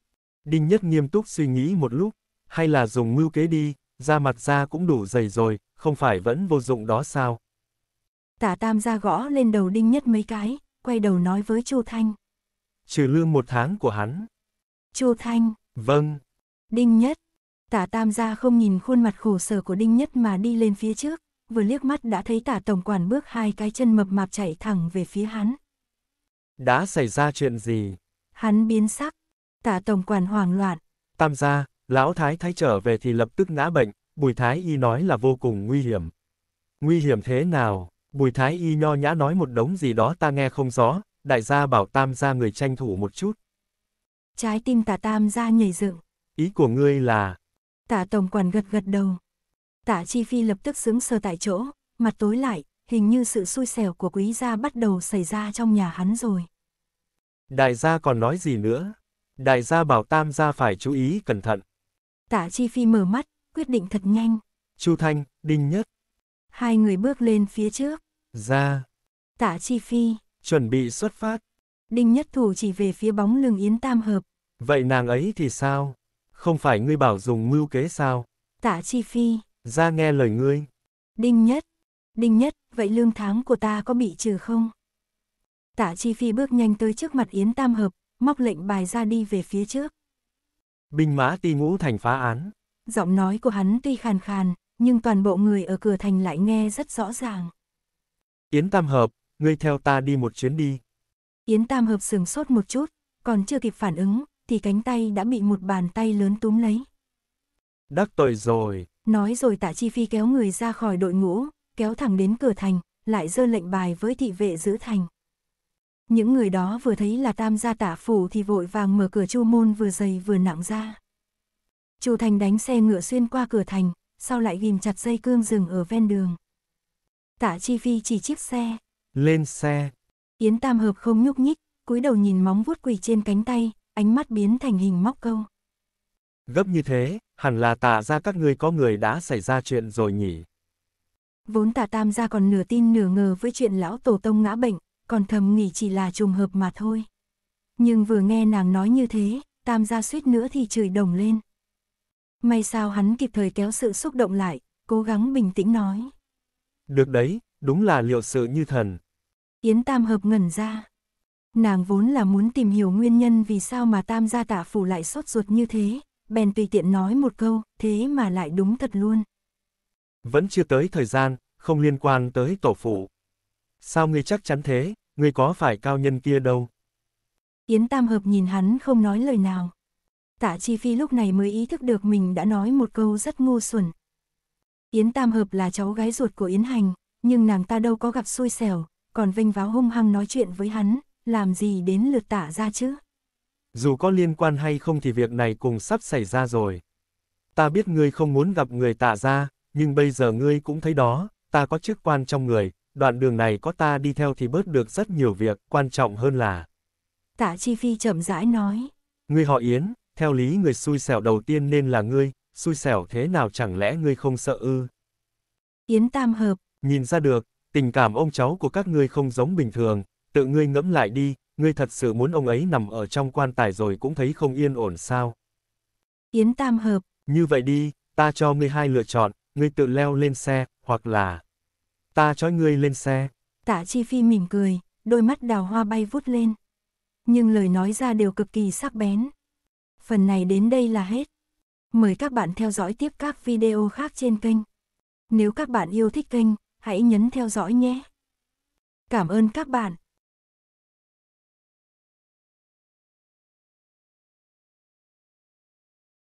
Đinh Nhất nghiêm túc suy nghĩ một lúc, hay là dùng mưu kế đi, da mặt ra cũng đủ dày rồi, không phải vẫn vô dụng đó sao? Tả Tam ra gõ lên đầu Đinh Nhất mấy cái, quay đầu nói với Chu Thanh. Trừ lương một tháng của hắn. Chu Thanh. Vâng. Đinh Nhất. Tả Tam gia không nhìn khuôn mặt khổ sở của Đinh Nhất mà đi lên phía trước, vừa liếc mắt đã thấy Tả tổng quản bước hai cái chân mập mạp chạy thẳng về phía hắn. Đã xảy ra chuyện gì? Hắn biến sắc, Tạ tổng quản hoảng loạn. Tam gia, lão thái thái trở về thì lập tức ngã bệnh, bùi thái y nói là vô cùng nguy hiểm. Nguy hiểm thế nào? Bùi thái y nho nhã nói một đống gì đó ta nghe không rõ, đại gia bảo tam gia người tranh thủ một chút. Trái tim tạ tam gia nhảy dựng. Ý của ngươi là... Tạ tổng quản gật gật đầu. Tạ chi phi lập tức xứng sờ tại chỗ, mặt tối lại, hình như sự xui xẻo của quý gia bắt đầu xảy ra trong nhà hắn rồi. Đại gia còn nói gì nữa? Đại gia bảo tam gia phải chú ý cẩn thận. Tả Chi Phi mở mắt, quyết định thật nhanh. Chu Thanh, Đinh Nhất. Hai người bước lên phía trước. Ra. Tả Chi Phi. Chuẩn bị xuất phát. Đinh Nhất Thủ chỉ về phía bóng lưng Yến Tam Hợp. Vậy nàng ấy thì sao? Không phải ngươi bảo dùng mưu kế sao? Tả Chi Phi. Ra nghe lời ngươi. Đinh Nhất. Đinh Nhất, vậy lương tháng của ta có bị trừ không? Tả Chi Phi bước nhanh tới trước mặt Yến Tam Hợp, móc lệnh bài ra đi về phía trước. Binh mã ti ngũ thành phá án. Giọng nói của hắn tuy khàn khàn, nhưng toàn bộ người ở cửa thành lại nghe rất rõ ràng. Yến Tam Hợp, ngươi theo ta đi một chuyến đi. Yến Tam Hợp sừng sốt một chút, còn chưa kịp phản ứng, thì cánh tay đã bị một bàn tay lớn túm lấy. Đắc tội rồi. Nói rồi tạ chi phi kéo người ra khỏi đội ngũ, kéo thẳng đến cửa thành, lại dơ lệnh bài với thị vệ giữ thành những người đó vừa thấy là tam gia tả phủ thì vội vàng mở cửa chu môn vừa dày vừa nặng ra. Chu Thành đánh xe ngựa xuyên qua cửa thành, sau lại ghim chặt dây cương rừng ở ven đường. Tả Chi Phi chỉ chiếc xe. Lên xe. Yến Tam Hợp không nhúc nhích, cúi đầu nhìn móng vuốt quỳ trên cánh tay, ánh mắt biến thành hình móc câu. Gấp như thế, hẳn là tả ra các ngươi có người đã xảy ra chuyện rồi nhỉ. Vốn tả tam gia còn nửa tin nửa ngờ với chuyện lão tổ tông ngã bệnh, còn thầm nghĩ chỉ là trùng hợp mà thôi. Nhưng vừa nghe nàng nói như thế, tam gia suýt nữa thì chửi đồng lên. May sao hắn kịp thời kéo sự xúc động lại, cố gắng bình tĩnh nói. Được đấy, đúng là liệu sự như thần. Yến Tam Hợp ngẩn ra. Nàng vốn là muốn tìm hiểu nguyên nhân vì sao mà Tam gia tạ phủ lại sốt ruột như thế, bèn tùy tiện nói một câu, thế mà lại đúng thật luôn. Vẫn chưa tới thời gian, không liên quan tới tổ phụ. Sao ngươi chắc chắn thế? ngươi có phải cao nhân kia đâu. Yến Tam Hợp nhìn hắn không nói lời nào. Tạ Chi Phi lúc này mới ý thức được mình đã nói một câu rất ngu xuẩn. Yến Tam Hợp là cháu gái ruột của Yến Hành, nhưng nàng ta đâu có gặp xui xẻo, còn vinh váo hung hăng nói chuyện với hắn, làm gì đến lượt Tạ ra chứ. Dù có liên quan hay không thì việc này cũng sắp xảy ra rồi. Ta biết ngươi không muốn gặp người tạ ra, nhưng bây giờ ngươi cũng thấy đó, ta có chức quan trong người, đoạn đường này có ta đi theo thì bớt được rất nhiều việc, quan trọng hơn là. Tạ Chi Phi chậm rãi nói. Ngươi họ Yến, theo lý người xui xẻo đầu tiên nên là ngươi, xui xẻo thế nào chẳng lẽ ngươi không sợ ư? Yến tam hợp. Nhìn ra được, tình cảm ông cháu của các ngươi không giống bình thường, tự ngươi ngẫm lại đi, ngươi thật sự muốn ông ấy nằm ở trong quan tài rồi cũng thấy không yên ổn sao? Yến tam hợp. Như vậy đi, ta cho ngươi hai lựa chọn, ngươi tự leo lên xe, hoặc là... Ta trói ngươi lên xe. Tạ Chi Phi mỉm cười, đôi mắt đào hoa bay vút lên. Nhưng lời nói ra đều cực kỳ sắc bén. Phần này đến đây là hết. Mời các bạn theo dõi tiếp các video khác trên kênh. Nếu các bạn yêu thích kênh, hãy nhấn theo dõi nhé. Cảm ơn các bạn.